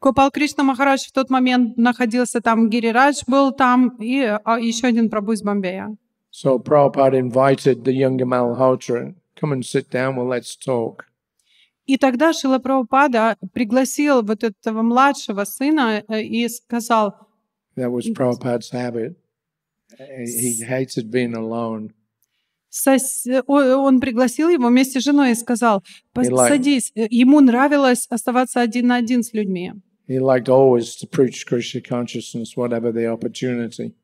Гопал Кришна Махарадж в тот момент находился там, Гирирадж был там, и а, еще один Прабу из Бомбея. So Prabhupada invited the younger Malhotra, come and sit down, well, let's talk. И тогда Шила Прабхупада пригласил вот этого младшего сына э, и сказал... That was Prabhupada's habit. He hated being alone. Сос... Он пригласил его вместе с женой и сказал, садись. Э, ему нравилось оставаться один на один с людьми. He liked always to preach Krishna consciousness, whatever the opportunity.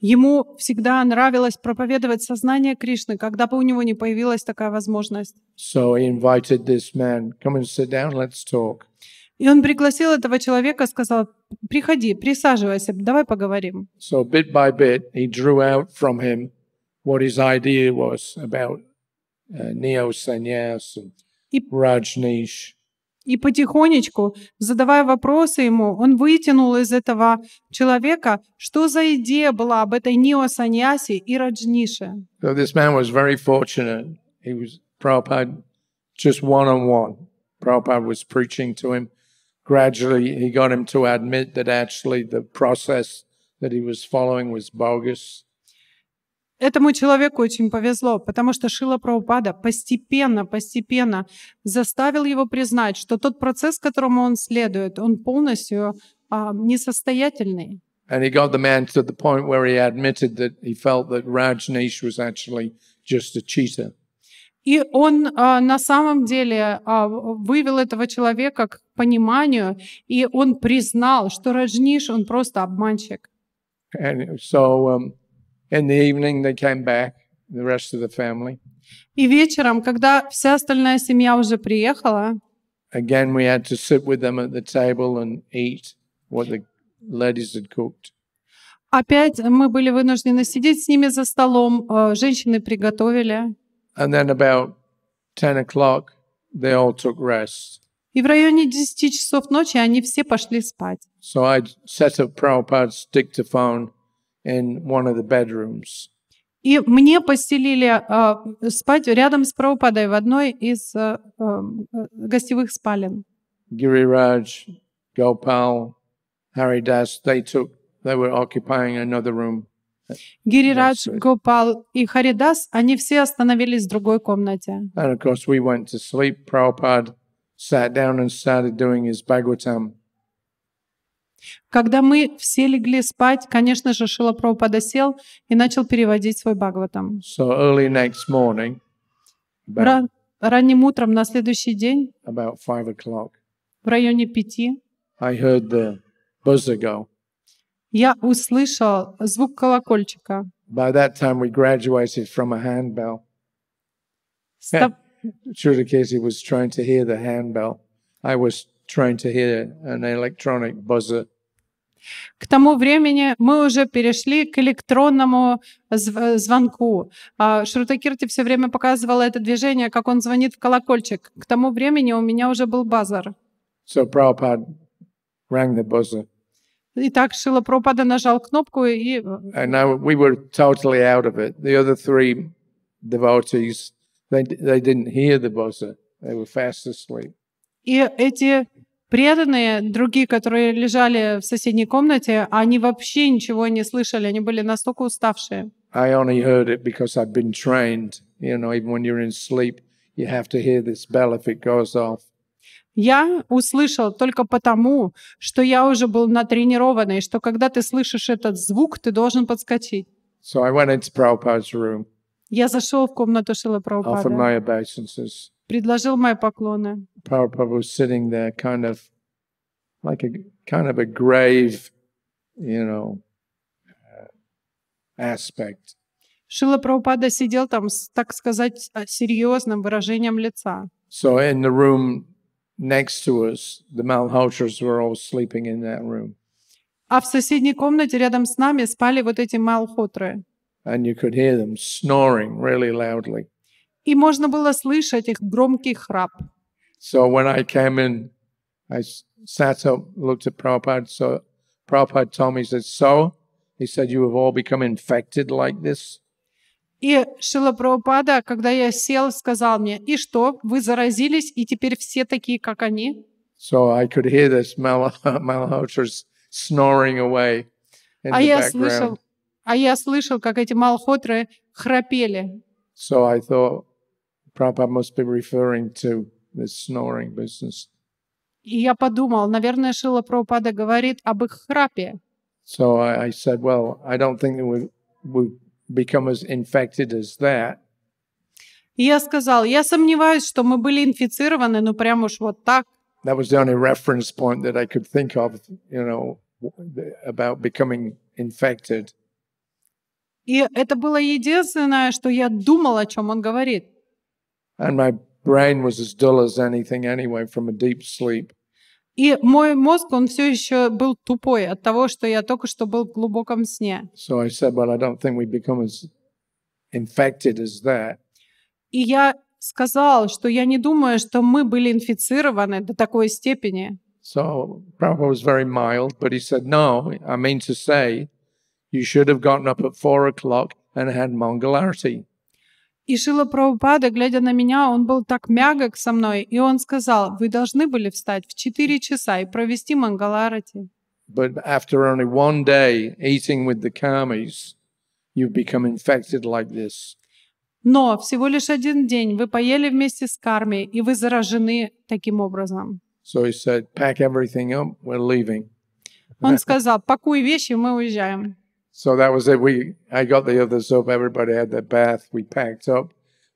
Ему всегда нравилось проповедовать сознание Кришны, когда бы у него не появилась такая возможность. И он пригласил этого человека, сказал, приходи, присаживайся, давай поговорим. So bit by bit, he drew out from him what his idea was about uh, neo-sannyas and Rajneesh. И потихонечку, задавая вопросы ему, он вытянул из этого человека, что за идея была об этой неосаньясе и раджнише. So this man was very fortunate. He was Prabhupada just one-on-one. -on -one. Prabhupada was preaching to him. Gradually, he got him to admit that actually the process that he was following was bogus. Этому человеку очень повезло, потому что Шила Праупада постепенно, постепенно заставил его признать, что тот процесс, которому он следует, он полностью а, несостоятельный. And he got the man to the point where he admitted that he felt that Rajneesh was actually just a cheater. И он а, на самом деле а, вывел этого человека к пониманию, и он признал, что Раджниш, он просто обманщик. And so, um, In the evening they came back, the rest of the family. И вечером, когда вся остальная семья уже приехала, again we had to sit with them at the table and eat what the ladies had cooked. Опять мы были вынуждены сидеть с ними за столом. Э, женщины приготовили. And then about 10 o'clock they all took rest. И в районе 10 часов ночи они все пошли спать. So I set up Prabhupada's dictaphone in one of the bedrooms. И мне поселили э, спать рядом с Прабхупадой в одной из э, э, гостевых спален. Giriraj, Gopal, Haridas, they took, they were occupying another room. Гирирадж, Гопал и Харидас, они все остановились в другой комнате. And of course we went to sleep. Prabhupada sat down and started doing his Bhagavatam. Когда мы все легли спать, конечно же, Шила Прабхупада сел и начал переводить свой Бхагаватам. So early next morning, about, Ран, ранним утром на следующий день, about five o'clock, в районе пяти, I heard the buzzer go. я услышал звук колокольчика. By that time we graduated from a handbell. Stop. Casey was trying to hear the handbell. I was trying to hear an electronic buzzer. К тому времени мы уже перешли к электронному зв- звонку. А Шрутакирти все время показывала это движение, как он звонит в колокольчик. К тому времени у меня уже был базар. So Prabhupada rang the buzzer. Итак, Шила Пропада нажал кнопку и... Э, And now we were totally out of it. The other three devotees, they, they didn't hear the buzzer. They were fast asleep. И эти преданные, другие, которые лежали в соседней комнате, они вообще ничего не слышали, они были настолько уставшие. I only heard it because I've been trained. You know, even when you're in sleep, you have to hear this bell if it goes off. Я услышал только потому, что я уже был натренированный, что когда ты слышишь этот звук, ты должен подскочить. So I went into Prabhupada's room. Я зашел в комнату Шилы Прабхупады. Offered my obeisances предложил мои поклоны. Prabhupada was sitting there kind of like a kind of a grave, you know, aspect. Шила Прабхупада сидел там, с, так сказать, серьезным выражением лица. So in the room next to us, the Malhotras were all sleeping in that room. А в соседней комнате рядом с нами спали вот эти Малхотры. And you could hear them snoring really loudly. И можно было слышать их громкий храп. So when I came in, I sat up, looked at Prabhupada. So Prabhupada told me, he said, so? He said, you have all become infected like this? И Шила Прабхупада, когда я сел, сказал мне, и что, вы заразились, и теперь все такие, как они? So I could hear this Malhotra's snoring away in а the я background. Слышал, а я слышал, как эти Малхотры храпели. So I thought, Prabhupada must be referring to this snoring business. И я подумал, наверное, Шила Прабхупада говорит об их храпе. So I, I said, well, I don't think that we've, we've become as infected as that. И я сказал, я сомневаюсь, что мы были инфицированы, ну прям уж вот так. That was the only reference point that I could think of, you know, about becoming infected. И это было единственное, что я думал, о чем он говорит. And my brain was as dull as anything anyway from a deep sleep. И мой мозг, он все еще был тупой от того, что я только что был в глубоком сне. So I said, well, I don't think we become as infected as that. И я сказал, что я не думаю, что мы были инфицированы до такой степени. So Prabhupada was very mild, but he said, no, I mean to say, you should have gotten up at four o'clock and had Mongolarity. И Шила Прабхупада, глядя на меня, он был так мягок со мной, и он сказал, вы должны были встать в 4 часа и провести Мангаларати. But after only one day eating with the karmis, you've become infected like this. Но всего лишь один день вы поели вместе с карми, и вы заражены таким образом. So he said, pack everything up, we're leaving. Он сказал, пакуй вещи, мы уезжаем. So that was it. We I got the others up. Everybody had their bath. We packed up.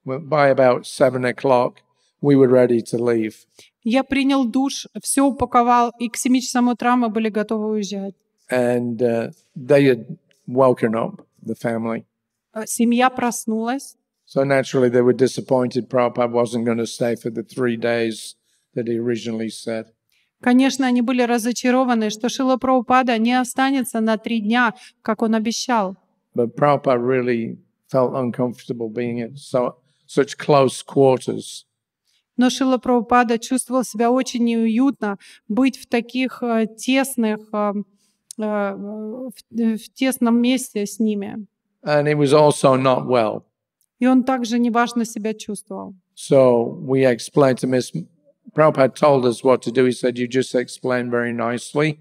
By about seven o'clock, we were ready to leave. Я принял душ, все упаковал, и к часам утра мы были готовы уезжать. And uh, they had woken up, the family. Э, семья проснулась. So naturally, they were disappointed Prabhupada wasn't going to stay for the three days that he originally said. Конечно, они были разочарованы, что Шила Прабхупада не останется на три дня, как он обещал. Но Шила Прабхупада чувствовал себя очень неуютно быть в таких э, тесных, э, э, в, тесном месте с ними. And he was also not well. И он также неважно себя чувствовал. So we explained to Miss Prabhupada told us what to do. He said, You just explained very nicely.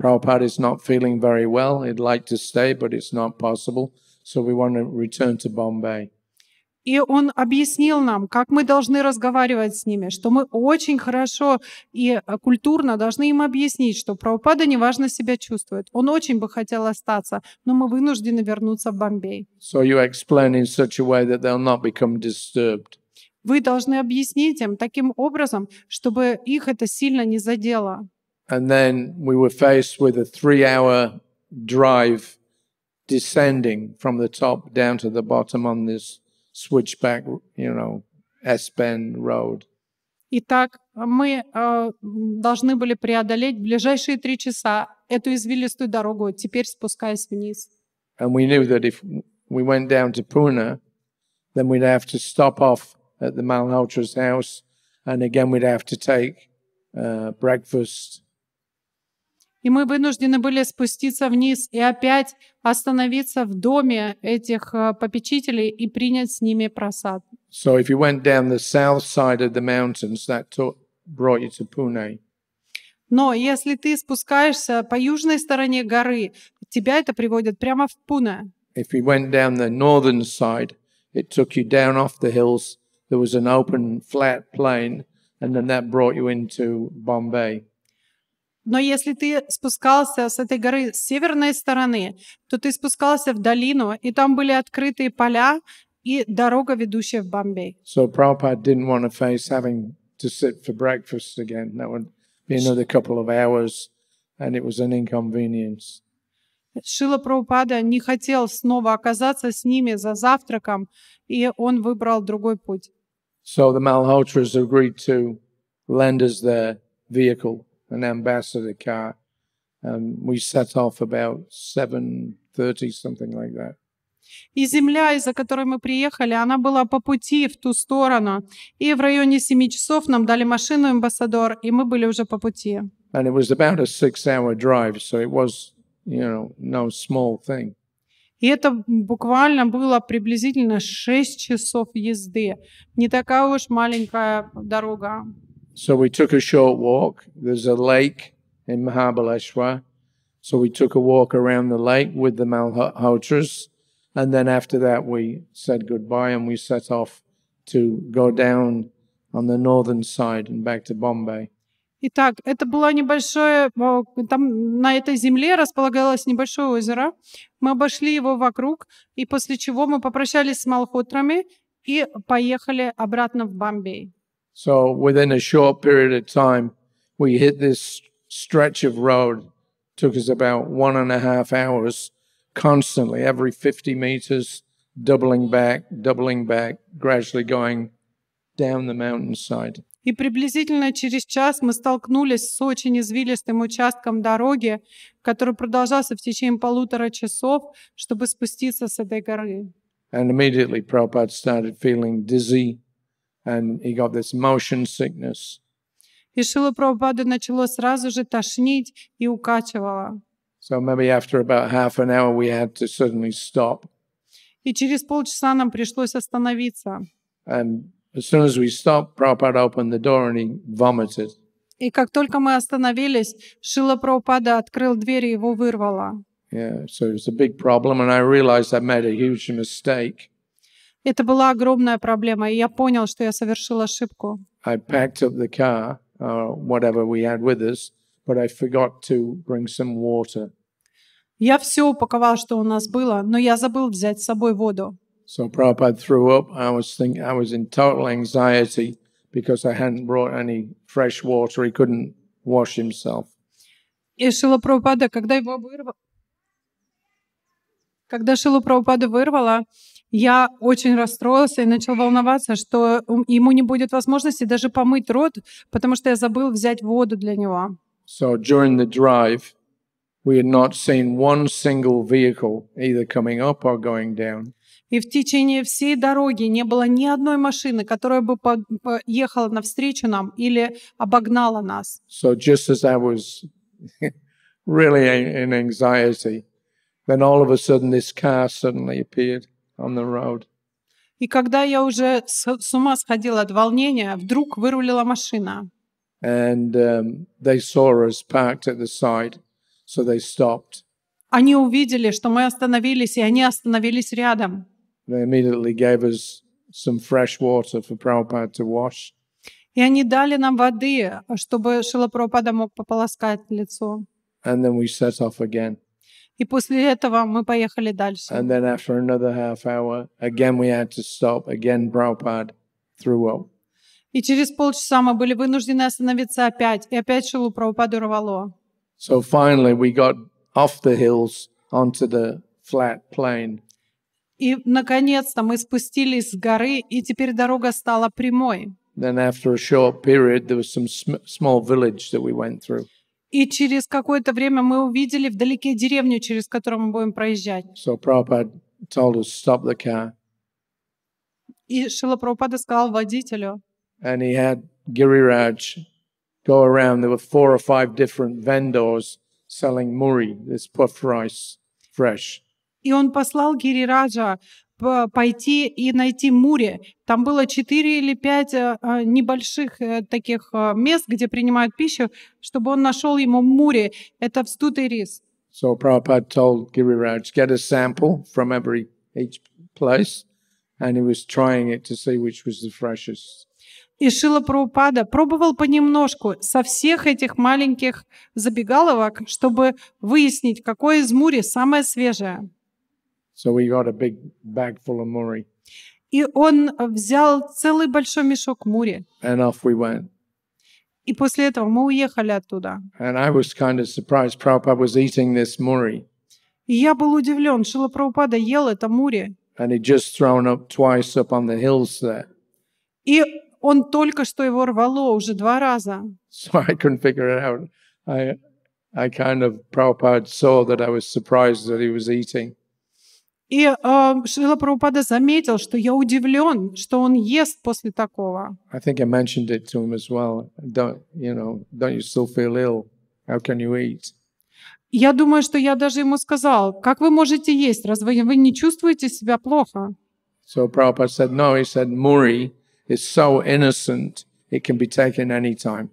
Prabhupada is not feeling very well. He'd like to stay, but it's not possible. So we want to return to Bombay. И он объяснил нам, как мы должны разговаривать с ними, что мы очень хорошо и культурно должны им объяснить, что Прабхупада неважно себя чувствует. Он очень бы хотел остаться, но мы вынуждены вернуться в Бомбей. So you explain in such a way that they'll not become disturbed. Вы должны объяснить им таким образом, чтобы их это сильно не задело. And then we were faced with a three-hour drive descending from the top down to the bottom on this switchback, you know, S-bend road. Итак, мы э, должны были преодолеть ближайшие три часа эту извилистую дорогу, теперь спускаясь вниз. And we knew that if we went down to Pune, then we'd have to stop off at the Mal Altra's house. And again, we'd have to take uh, breakfast. И мы вынуждены были спуститься вниз и опять остановиться в доме этих попечителей и принять с ними просад. So if you went down the south side of the mountains, that took, brought you to Pune. Но если ты спускаешься по южной стороне горы, тебя это приводит прямо в Пуне. If you went down the northern side, it took you down off the hills there was an open flat plain, and then that brought you into Bombay. Но если ты спускался с этой горы с северной стороны, то ты спускался в долину, и там были открытые поля и дорога, ведущая в Бомбей. So Prabhupada didn't want to face having to sit for breakfast again. That would be another couple of hours, and it was an inconvenience. Шила Прабхупада не хотел снова оказаться с ними за завтраком, и он выбрал другой путь. So the Malhotras agreed to lend us their vehicle, an ambassador car. Um, we set off about 7.30, something like that. И земля, из-за которой мы приехали, она была по пути в ту сторону. И в районе 7 часов нам дали машину «Амбассадор», и мы были уже по пути. And it was about a six-hour drive, so it was, you know, no small thing. И это буквально было приблизительно 6 часов езды. Не такая уж маленькая дорога. So we took a short walk. There's a lake in Mahabaleshwar. So we took a walk around the lake with the Malhotras. And then after that, we said goodbye and we set off to go down on the northern side and back to Bombay. Итак, это было небольшое, там на этой земле располагалось небольшое озеро. Мы обошли его вокруг, и после чего мы попрощались с малхутрами и поехали обратно в Бомбей. So within a short period of time, we hit this stretch of road. Took us about one and a half hours constantly, every 50 meters, doubling back, doubling back, gradually going down the mountainside и приблизительно через час мы столкнулись с очень извилистым участком дороги, который продолжался в течение полутора часов, чтобы спуститься с этой горы. And immediately Prabhupada started feeling dizzy, and he got this motion sickness. И Шила Прабхупада начало сразу же тошнить и укачивало. So maybe after about half an hour we had to suddenly stop. И через полчаса нам пришлось остановиться. And As soon as we stopped, Prabhupada opened the door and he vomited. И как только мы остановились, Шила Прабхупада открыл дверь и его вырвало. Yeah, so it was a big problem, and I realized I made a huge mistake. Это была огромная проблема, и я понял, что я совершил ошибку. I packed up the car, uh, whatever we had with us, but I forgot to bring some water. Я все упаковал, что у нас было, но я забыл взять с собой воду. So Prabhupada threw up. I was thinking I was in total anxiety because I hadn't brought any fresh water. He couldn't wash himself. И Шила Прабхупада, когда его вырвало, когда Шила Прабхупада вырвала, я очень расстроился и начал волноваться, что ему не будет возможности даже помыть рот, потому что я забыл взять воду для него. So during the drive, we had not seen one single vehicle either coming up or going down. И в течение всей дороги не было ни одной машины, которая бы ехала навстречу нам или обогнала нас. So just as I was really in anxiety, then all of a sudden this car suddenly appeared on the road. И когда я уже с, с ума сходила от волнения, вдруг вырулила машина. And um, they saw us parked at the side, so they stopped. Они увидели, что мы остановились, и они остановились рядом. They immediately gave us some fresh water for Prabhupada to wash. И они дали нам воды, чтобы Шила Прабхупада мог пополоскать лицо. And then we set off again. И после этого мы поехали дальше. And then after another half hour, again we had to stop. Again, Prabhupada threw up. И через полчаса мы были вынуждены остановиться опять. И опять Шилу Прабхупаду рвало. So finally we got off the hills onto the flat plain. И, наконец-то, мы спустились с горы, и теперь дорога стала прямой. Then after a short period, there was some sm- small village that we went through. И через какое-то время мы увидели вдалеке деревню, через которую мы будем проезжать. So Prabhupada told us, stop the car. И Шила Прабхупада сказал водителю. And he had Giriraj go around. There were four or five different vendors selling muri, this puff rice, fresh и он послал Гирираджа пойти и найти Мури. Там было четыре или пять э, э, небольших э, таких мест, где принимают пищу, чтобы он нашел ему Мури. Это в встутый рис. So Prabhupada told Giriraj, get a sample from every each place, and he was trying it to see which was the freshest. И Шила Прабхупада пробовал понемножку со всех этих маленьких забегаловок, чтобы выяснить, какое из мури самое свежее. So we got a big bag full of muri. И он взял целый большой мешок мури. And off we went. И после этого мы уехали оттуда. And I was kind of surprised. Prabhupada was eating this muri. Я был удивлен. Шила Прабхупада ел это мури. And he just thrown up twice up on the hills there. И он только что его рвало уже два раза. So I couldn't figure it out. I, I kind of, Prabhupada saw that I was surprised that he was eating. И э, Шрила Прабхупада заметил, что я удивлен, что он ест после такого. Я думаю, что я даже ему сказал, как вы можете есть, разве вы не чувствуете себя плохо? So Prabhupada said, no, he said, Muri is so innocent, it can be taken anytime.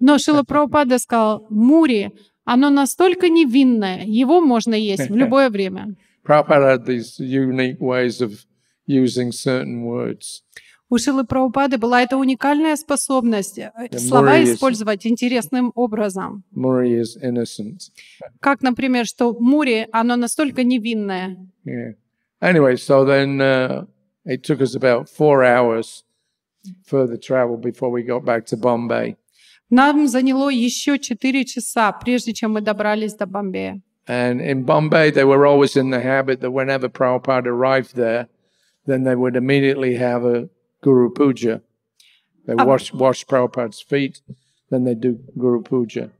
Но Шила Прабхупада сказал, Мури, оно настолько невинное, его можно есть в любое время. Prabhupada had these unique ways of using certain words. У Шилы Прабхупады была эта уникальная способность э, слова использовать интересным образом. Как, например, что Мури, оно настолько невинное. Yeah. Anyway, so then uh, it took us about four hours further travel before we got back to Bombay. Нам заняло еще четыре часа, прежде чем мы добрались до Бомбея. And in Bombay, they were always in the habit that whenever Prabhupada arrived there, then they would immediately have a Guru Puja. They а... Um, wash, wash Prabhupada's feet, then they do Guru Puja.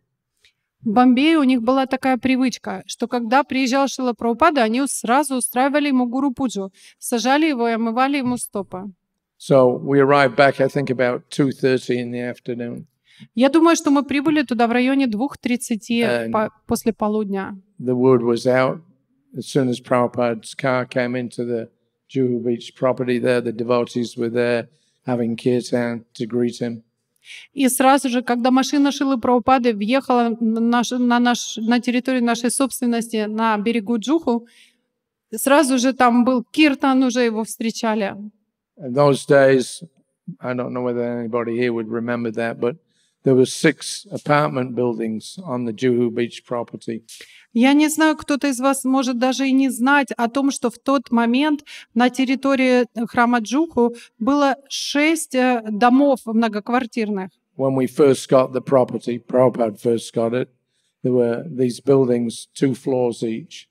В Бомбее у них была такая привычка, что когда приезжал Шила Прабхупада, они сразу устраивали ему Гуру Пуджу, сажали его и омывали ему стопы. So we arrived back, I think, about 2.30 in the afternoon. Я думаю, что мы прибыли туда в районе 2.30 по после полудня. The word was out. As soon as Prabhupada's car came into the Juhu Beach property there, the devotees were there having kirtan to greet him. И сразу же, когда машина Шилы Прабхупады въехала на, наш, на, наш, на территорию нашей собственности на берегу Джуху, сразу же там был Киртан, уже его встречали. In those days, I don't know whether anybody here would remember that, but There were six apartment buildings on the Juhu Beach property. Я не знаю, кто-то из вас может даже и не знать о том, что в тот момент на территории э, храма Джуху было шесть э, домов многоквартирных. When we first got the property, Prabhupada first got it, there were these buildings, two floors each.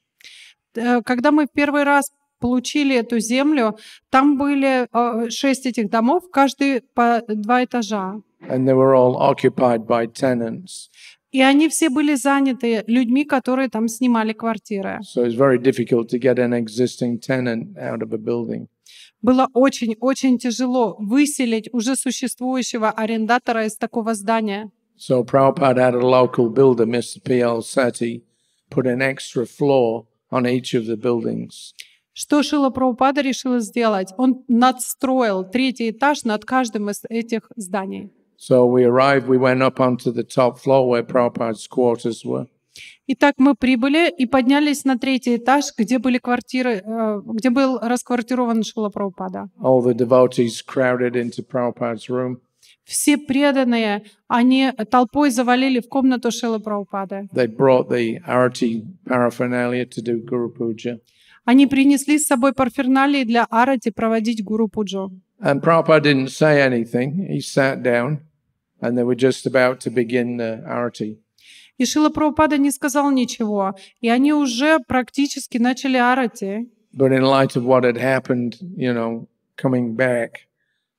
Э, когда мы первый раз получили эту землю, там были шесть этих домов, каждый по два этажа. And they were all occupied by tenants. И они все были заняты людьми, которые там снимали квартиры. So it's very difficult to get an existing tenant out of a building. Было очень-очень тяжело выселить уже существующего арендатора из такого здания. So Prabhupada had a local builder, Mr. P.L. Sethi, put an extra floor on each of the buildings. Что Шила Прабхупада решил сделать? Он надстроил третий этаж над каждым из этих зданий. So we arrived, we went up onto the top floor where Prabhupada's quarters were. Итак, мы прибыли и поднялись на третий этаж, где были квартиры, э, где был расквартирован Шила Прабхупада. devotees crowded into Prabhupada's room. Все преданные, они толпой завалили в комнату Шила Прабхупады. They brought the arati paraphernalia to do Guru Puja. Они принесли с собой парферналии для арати проводить Гуру Пуджу. And Prabhupada didn't say anything. He sat down. And they were just about to begin the arati. И Шила Прабхупада не сказал ничего, и они уже практически начали арати. But in light of what had happened, you know, coming back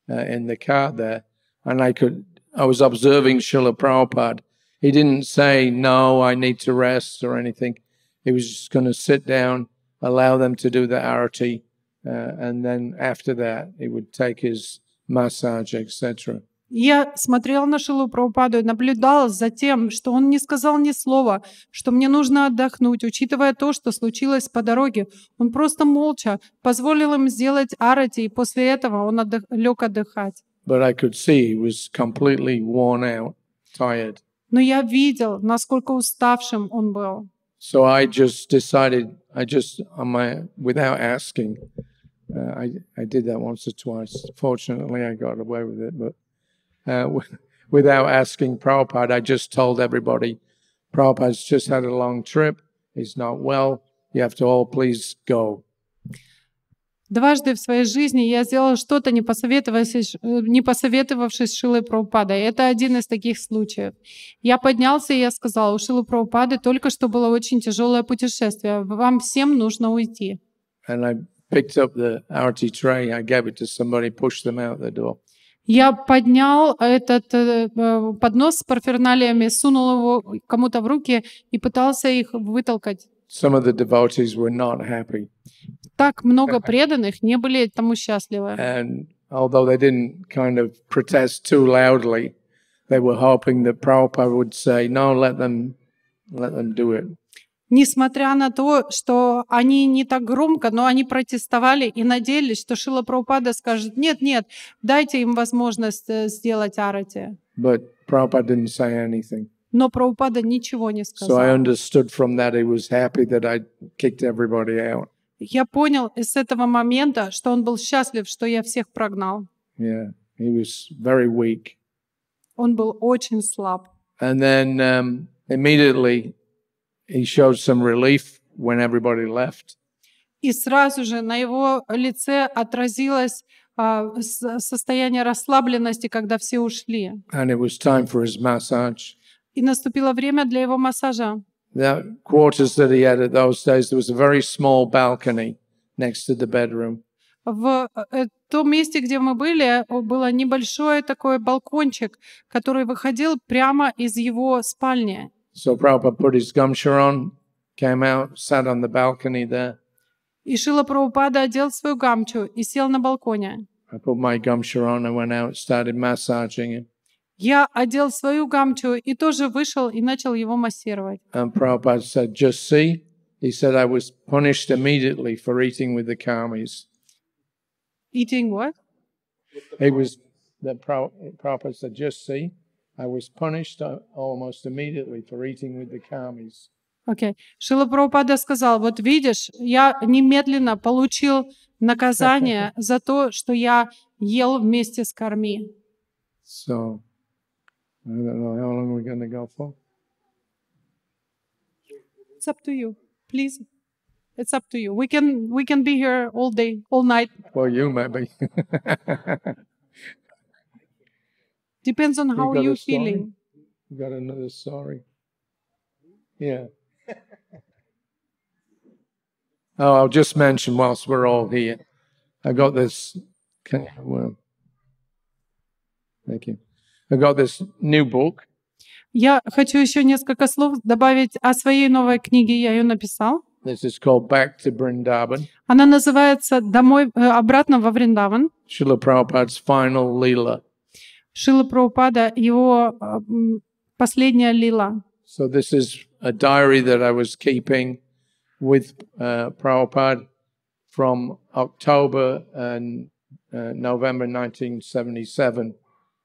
uh, in the car there, and I could, I was observing Shila Prabhupada. He didn't say, no, I need to rest or anything. He was just going to sit down, allow them to do the arati, uh, and then after that, he would take his massage, etc. Я смотрела на Шилу Прабхупаду и наблюдала за тем, что он не сказал ни слова, что мне нужно отдохнуть, учитывая то, что случилось по дороге. Он просто молча позволил им сделать арати, и после этого он отдых... лег отдыхать. But I could see he was completely worn out, tired. Но я видел, насколько уставшим он был. So I just decided, I just, my, without asking, uh, I, I did that once or twice. Fortunately, I got away with it, but Uh, without asking Prabhupada. I just told everybody, Prabhupada's just had a long trip. He's not well. You have to all please go. Дважды в своей жизни я сделал что-то, не посоветовавшись, э, не посоветовавшись с Шилой Прабхупадой. Это один из таких случаев. Я поднялся, и я сказал, у Шилы Прабхупады только что было очень тяжелое путешествие. Вам всем нужно уйти. And I picked up the RT tray, I gave it to somebody, pushed them out the door. Я поднял этот поднос с парферналиями, сунул его кому-то в руки и пытался их вытолкать. Some of the devotees were not happy. Так много преданных не были тому счастливы. And although they didn't kind of protest too loudly, they were hoping that Prabhupada would say, no, let them, let them do it несмотря на то, что они не так громко, но они протестовали и надеялись, что Шила Прабхупада скажет, нет, нет, дайте им возможность э, сделать арати. But Prabhupada didn't say anything. Но Прабхупада ничего не сказал. Я понял из этого момента, что он был счастлив, что я всех прогнал. Yeah, he was very weak. Он был очень слаб. And then um, immediately He showed some relief when everybody left. И сразу же на его лице отразилось uh, состояние расслабленности, когда все ушли. And it was time for his massage. И наступило время для его массажа. The quarters that he had at those days, there was a very small balcony next to the bedroom. В э, том месте, где мы были, было небольшой такой балкончик, который выходил прямо из его спальни. So Prabhupada put his gumsha on, came out, sat on the balcony there. И Шила Прабхупада одел свою гамчу и сел на балконе. I put my gumsha on, and went out, started massaging him. Я одел свою гамчу и тоже вышел и начал его массировать. And Prabhupada said, just see, he said, I was punished immediately for eating with the karmis. Eating what? He was, the Prabhupada said, just see, I was punished almost immediately for eating with the commies. Окей. Okay. Шила Прабхупада сказал, вот видишь, я немедленно получил наказание за то, что я ел вместе с корми. So, I don't know, how long we're going to go for? It's up to you, please. It's up to you. We can, we can be here all day, all night. Well, you maybe. Depends on how you you're feeling. You got another story? Yeah. oh, I'll just mention whilst we're all here, I got this. Can, well, thank you. I got this new book. Я хочу еще несколько слов добавить о своей новой книге. Я ее написал. This is called Back to Vrindavan. Она называется «Домой, обратно во Вриндаван». Шила Prabhupada's Final Leela. Шила Прабхупада, его последняя лила. So this is a diary that I was keeping with uh, Prabhupada from October and uh, November 1977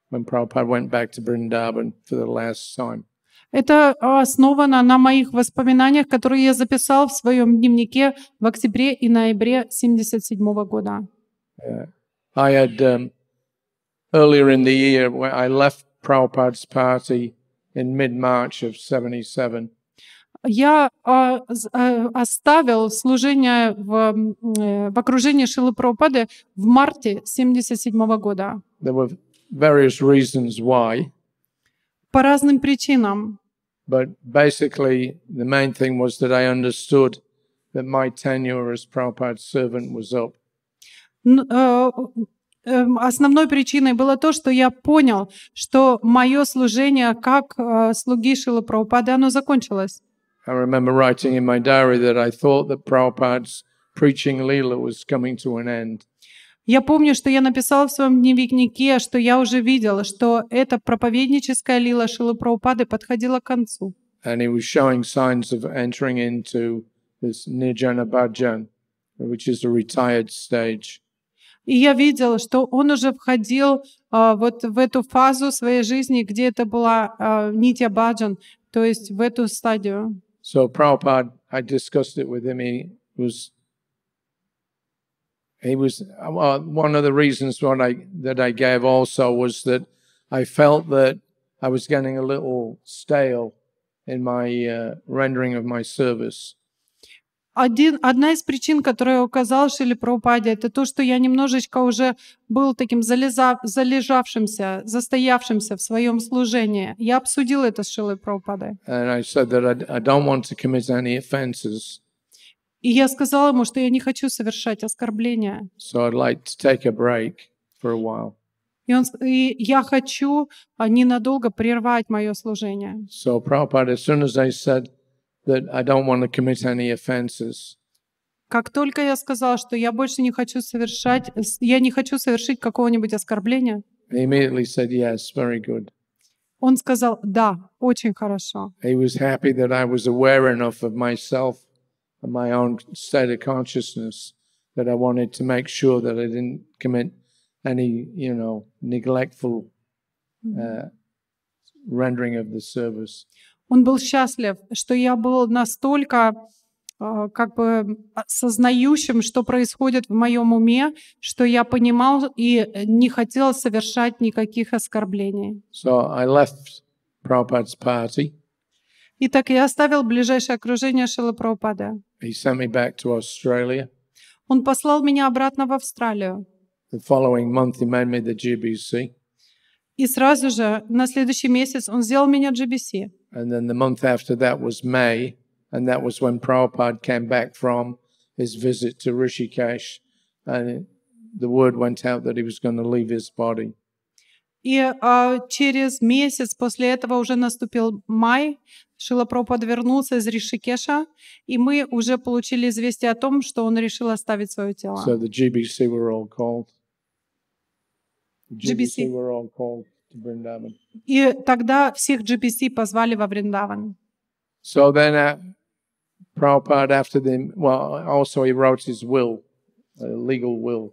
when Prabhupada went back to Vrindavan for the last time. Это основано на моих воспоминаниях, которые я записал в своем дневнике в октябре и ноябре 1977 года. I had um, earlier in the year where I left Prabhupada's party in mid-March of 77. Я э, оставил служение в, э, в окружении Шилы Прабхупады в марте 77 года. There were various reasons why. По разным причинам. But basically, the main thing was that I understood that my tenure as Prabhupada's servant was up. Э, Эм, основной причиной было то, что я понял, что мое служение как э, слуги Шила Прабхупады, оно закончилось. Я помню, что я написал в своем дневнике, что я уже видел, что эта проповедническая лила Шилы Прабхупады подходила к концу. And he was showing signs of entering into this Nirjana Bhajan, which is a retired stage. И я видела, что он уже входил вот в эту фазу своей жизни, где это была Баджан, то есть в эту стадию. So Prabhupada, I discussed it with him, he was he was uh, one of the reasons what I that I gave also was that I felt that I was getting a little stale in my uh, rendering of my service. один, одна из причин, которую указал Шили Прабхупаде, это то, что я немножечко уже был таким залезав, залежавшимся, застоявшимся в своем служении. Я обсудил это с Шилой Прабхупадой. И я сказал ему, что я не хочу совершать оскорбления. So I'd like to take a break for a while. И, он, и я хочу а, ненадолго прервать мое служение. So Prabhupada, as soon as I said, that I don't want to commit any offenses. Как только я сказал, что я больше не хочу совершать, я не хочу совершить какого-нибудь оскорбления, He immediately said, Yes, very good. он сказал, да, очень хорошо. He was happy that I was aware enough of myself and my own state of consciousness that I wanted to make sure that I didn't commit any, you know, neglectful mm-hmm. uh, rendering of the service. Он был счастлив, что я был настолько э, как бы сознающим, что происходит в моем уме, что я понимал и не хотел совершать никаких оскорблений. So I left Prabhupada's party. И я оставил ближайшее окружение Шила Прабхупада. He sent me back to Australia. Он послал меня обратно в Австралию. The following month he made me the GBC. И сразу же на следующий месяц он сделал меня GBC. And then the month after that was May, and that was when Prabhupada came back from his visit to Rishikesh, and the word went out that he was going to leave his body. И uh, через месяц после этого уже наступил май, Шила Пропад вернулся из Ришикеша, и мы уже получили известие о том, что он решил оставить свое тело. So the GBC were all called. GBC. GBC И тогда всех GBC позвали во Вриндаван. So then uh, Prabhupada, after the, well, also he wrote his will, uh, legal will.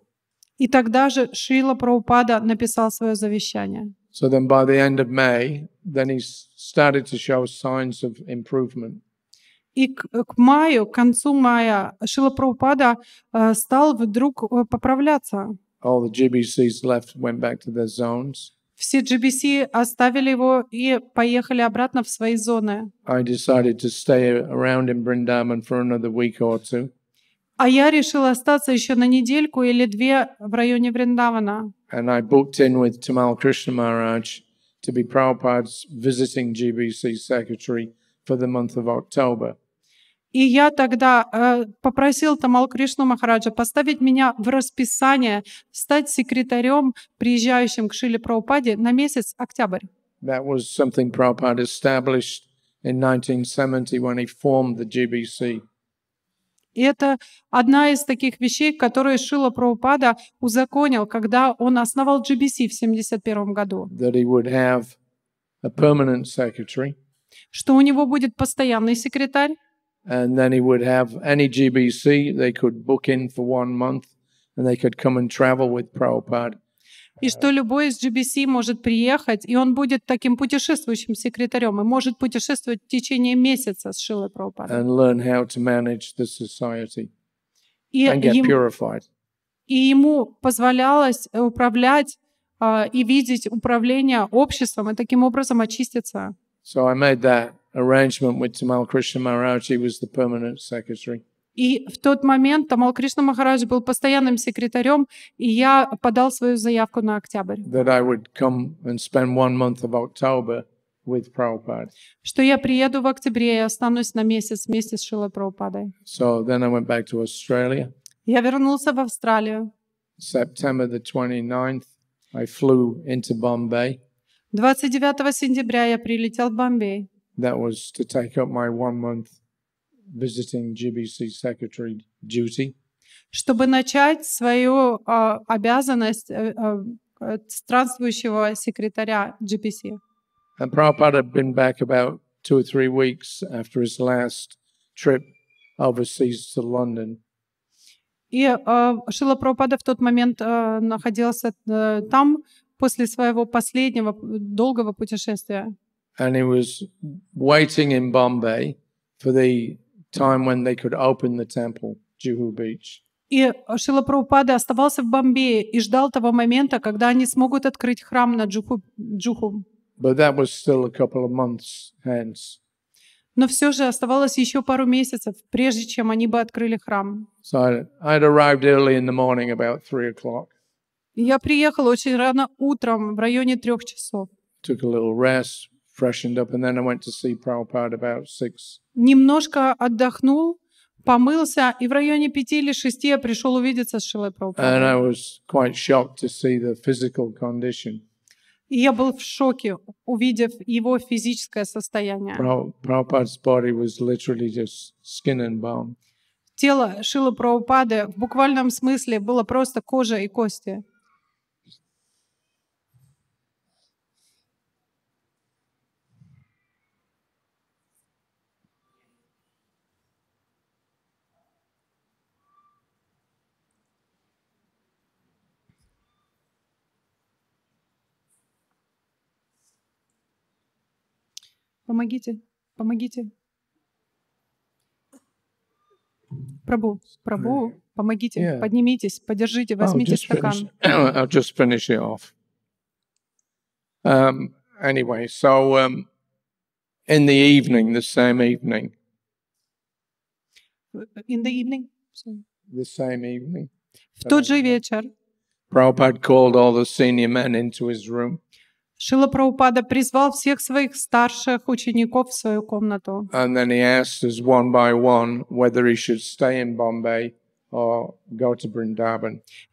И тогда же Шрила Прабхупада написал свое завещание. So then by the end of May, then he started to show signs of improvement. И к, к маю, к концу мая, Шила Прабхупада э, стал вдруг поправляться. all the GBCs left went back to their zones. Все GBC оставили его и поехали обратно в свои зоны. I decided to stay around in Brindavan for another week or two. А я решил остаться еще на недельку или две в районе Вриндавана. And I booked in with Tamal Krishna to be Prabhupada's visiting GBC secretary for the month of October. И я тогда э, попросил Тамал Кришну Махараджа поставить меня в расписание, стать секретарем, приезжающим к Шиле Прабхупаде на месяц октябрь. That was something Prabhupada established in 1970 when he formed the GBC. И это одна из таких вещей, которые Шила Прабхупада узаконил, когда он основал GBC в 1971 году. That he would have a permanent secretary, что у него будет постоянный секретарь, and then he would have any GBC they could book in for one month, and they could come and travel with Prabhupada. И что любой из GBC может приехать, и он будет таким путешествующим секретарем, и может путешествовать в течение месяца с Шилой Прабхупадой. и and ему, И ему позволялось э, управлять uh, и видеть управление обществом, и таким образом очиститься. So I made that arrangement with Tamal Krishna Maharaj. He was the permanent secretary. И в тот момент Тамал Кришна Махарадж был постоянным секретарем, и я подал свою заявку на октябрь. Что я приеду в октябре и останусь на месяц вместе с Шила Прабхупадой. So then I went back to Australia. Я вернулся в Австралию. September the 29th, I flew into Bombay. 29 сентября я прилетел в Бомбей. that was to take up my one month visiting GBC secretary duty. Чтобы начать свою uh, обязанность uh, uh, странствующего секретаря GBC. And Prabhupada had been back about two or three weeks after his last trip overseas to London. И uh, Шила Прабхупада в тот момент uh, находился uh, там после своего последнего долгого путешествия. and he was waiting in Bombay for the time when they could open the temple, Juhu Beach. И Шила Прабхупада оставался в Бомбее и ждал того момента, когда они смогут открыть храм на Джуху. Джуху. But that was still a couple of months hence. Но все же оставалось еще пару месяцев, прежде чем они бы открыли храм. So I'd arrived early in the morning, about three o'clock. Я приехал очень рано утром, в районе трех часов. Took a little rest, freshened up, and then I went to see Prabhupada about six. Немножко отдохнул, помылся, и в районе пяти или шести я пришел увидеться с Шилой Прабхупадой. And I was quite shocked to see the physical condition. И я был в шоке, увидев его физическое состояние. Prabhupada's body was literally just skin and bone. Тело Шилы Прабхупады в буквальном смысле было просто кожа и кости. Помогите, помогите. Прабу, Прабу, помогите, yeah. поднимитесь, поддержите, возьмите стакан. Finish. I'll just finish it off. Um, anyway, so um, in the evening, the same evening. In the evening? Sorry. The same evening. В тот же вечер. Prabhupada called all the senior men into his room. Шила Праупада призвал всех своих старших учеников в свою комнату.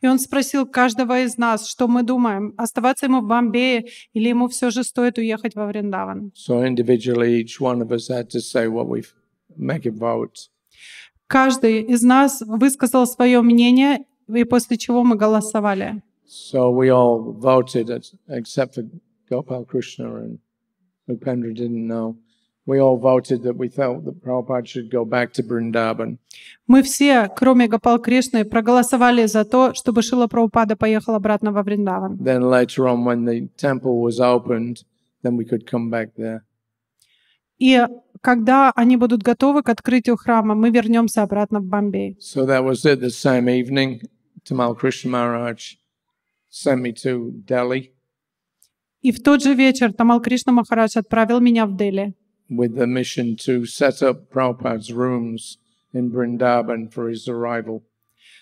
И он спросил каждого из нас, что мы думаем, оставаться ему в Бомбее или ему все же стоит уехать во Вриндаван. Каждый из нас высказал свое мнение, и после чего мы голосовали. So we all voted except for Gopal Krishna and Upendra didn't know. We all voted that we felt that Prabhupada should go back to Brindaban. Мы все, кроме Гопал Кришны, проголосовали за то, чтобы Шила Прабхупада поехал обратно во Вриндаван. Then later on, when the temple was opened, then we could come back there. И когда они будут готовы к открытию храма, мы вернемся обратно в Бомбей. So that was it. The same evening, Tamal Krishna Maharaj sent me to Delhi. И в тот же вечер Тамал Кришна Махарадж отправил меня в Дели with the mission to set up Prabhupada's rooms in Brindaban for his arrival.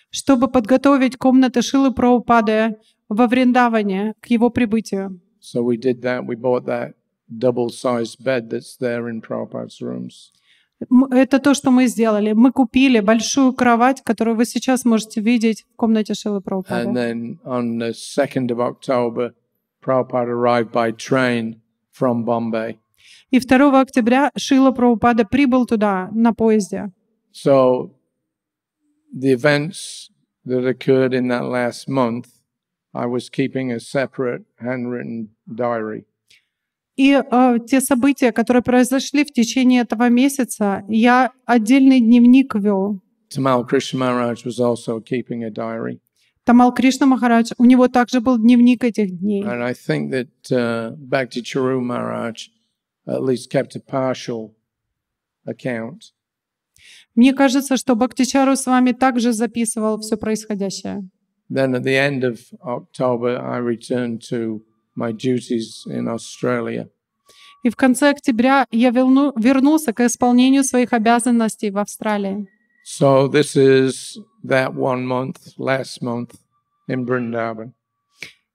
чтобы подготовить комнаты Шилы Прабхупады во Вриндаване к его прибытию. So we did that. We bought that double-sized bed that's there in Prabhupada's rooms. Это то, что мы сделали. Мы купили большую кровать, которую вы сейчас можете видеть в комнате Шилы Прабхупады. And then on the 2nd of October, Prabhupada arrived by train from Bombay. И 2 октября Шила Прабхупада прибыл туда на поезде. So the events that occurred in that last month, I was keeping a separate handwritten diary. И э, те события, которые произошли в течение этого месяца, я отдельный дневник вел. Tamal Krishna Maharaj was also keeping a diary. Тамал Кришна Махарадж, у него также был дневник этих дней. And uh, Мне кажется, что Бхактичару с вами также записывал все происходящее. И в конце октября я верну, вернулся к исполнению своих обязанностей в Австралии. So this is that one month, last month in Brindavan.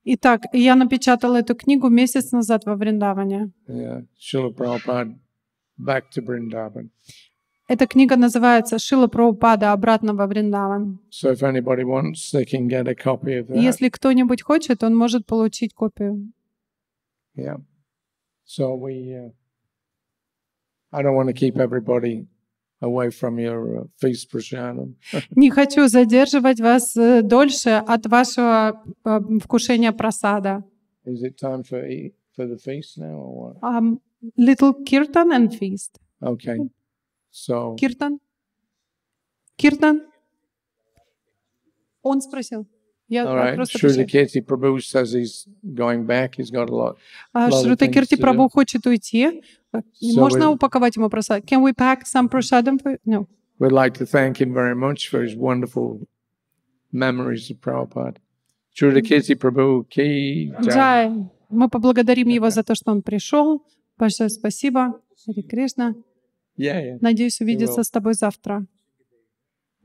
Итак, я напечатал эту книгу месяц назад во Бриндаване. Yeah, back to Brindavan. Эта книга называется «Шила Прабхупада. Обратно во Бриндаван». So if anybody wants, they can get a copy of that. Если кто-нибудь хочет, он может получить копию. Yeah. So we, uh, I don't want to keep everybody away from your feast prosianum. Не хочу задерживать вас дольше от вашего вкушения просада. Is it time for, for the feast now or what? Um, little kirtan and feast. Okay. So... Kirtan? Kirtan? Он спросил. Я All а, right. просто Шрута Кирти Прабху says he's going back. He's got a lot. А Шрута Кирти хочет уйти. А, so Можно упаковать ему просад? Can we pack some prasadam for you? No. We'd like to thank him very much for his wonderful memories of Prabhupada. Shruti Кирти Prabhu, Ки Джай. Мы поблагодарим его за то, что он пришел. Большое спасибо. Хари Кришна. Yeah, yeah. Надеюсь увидеться с тобой завтра.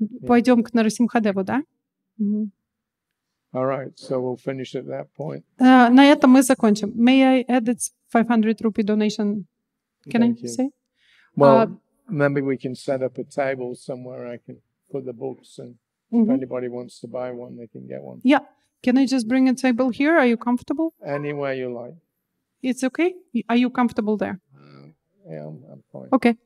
Yeah. Пойдем к Нарасимхадеву, да? Mm-hmm. All right, so we'll finish at that point. Uh, на этом мы закончим. May I add 500 rupee donation? Can Thank I you. say? Well, uh, maybe we can set up a table somewhere. I can put the books, and mm-hmm. if anybody wants to buy one, they can get one. Yeah. Can I just bring a table here? Are you comfortable? Anywhere you like. It's okay. Are you comfortable there? Эм, эм, Окей. Okay.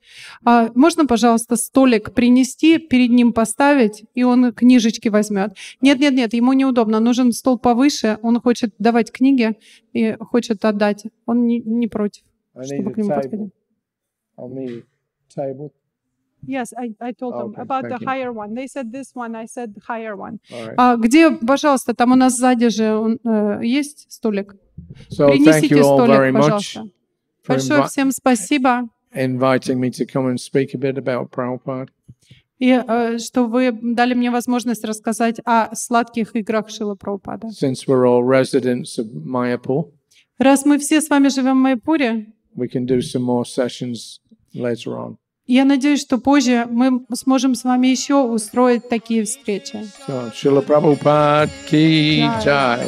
А, можно, пожалуйста, столик принести, перед ним поставить, и он книжечки возьмет? Нет, нет, нет, ему неудобно. Нужен стол повыше. Он хочет давать книги и хочет отдать. Он не, не против, чтобы к нему подходили. Yes, I, I told them okay, about the higher one. They said this one, I said higher one. Right. А где, пожалуйста, там у нас сзади же он, э, есть столик? So, Принесите thank you all столик, very пожалуйста. Much. Большое всем спасибо. Inviting me to come and speak a bit about Prabhupada. И э, что вы дали мне возможность рассказать о сладких играх Шила Прабхупада. Since we're all residents of Mayapur, Раз мы все с вами живем в Майпуре, we can do some more sessions later on. Я надеюсь, что позже мы сможем с вами еще устроить такие встречи. So, Шила Прабхупад ки чай.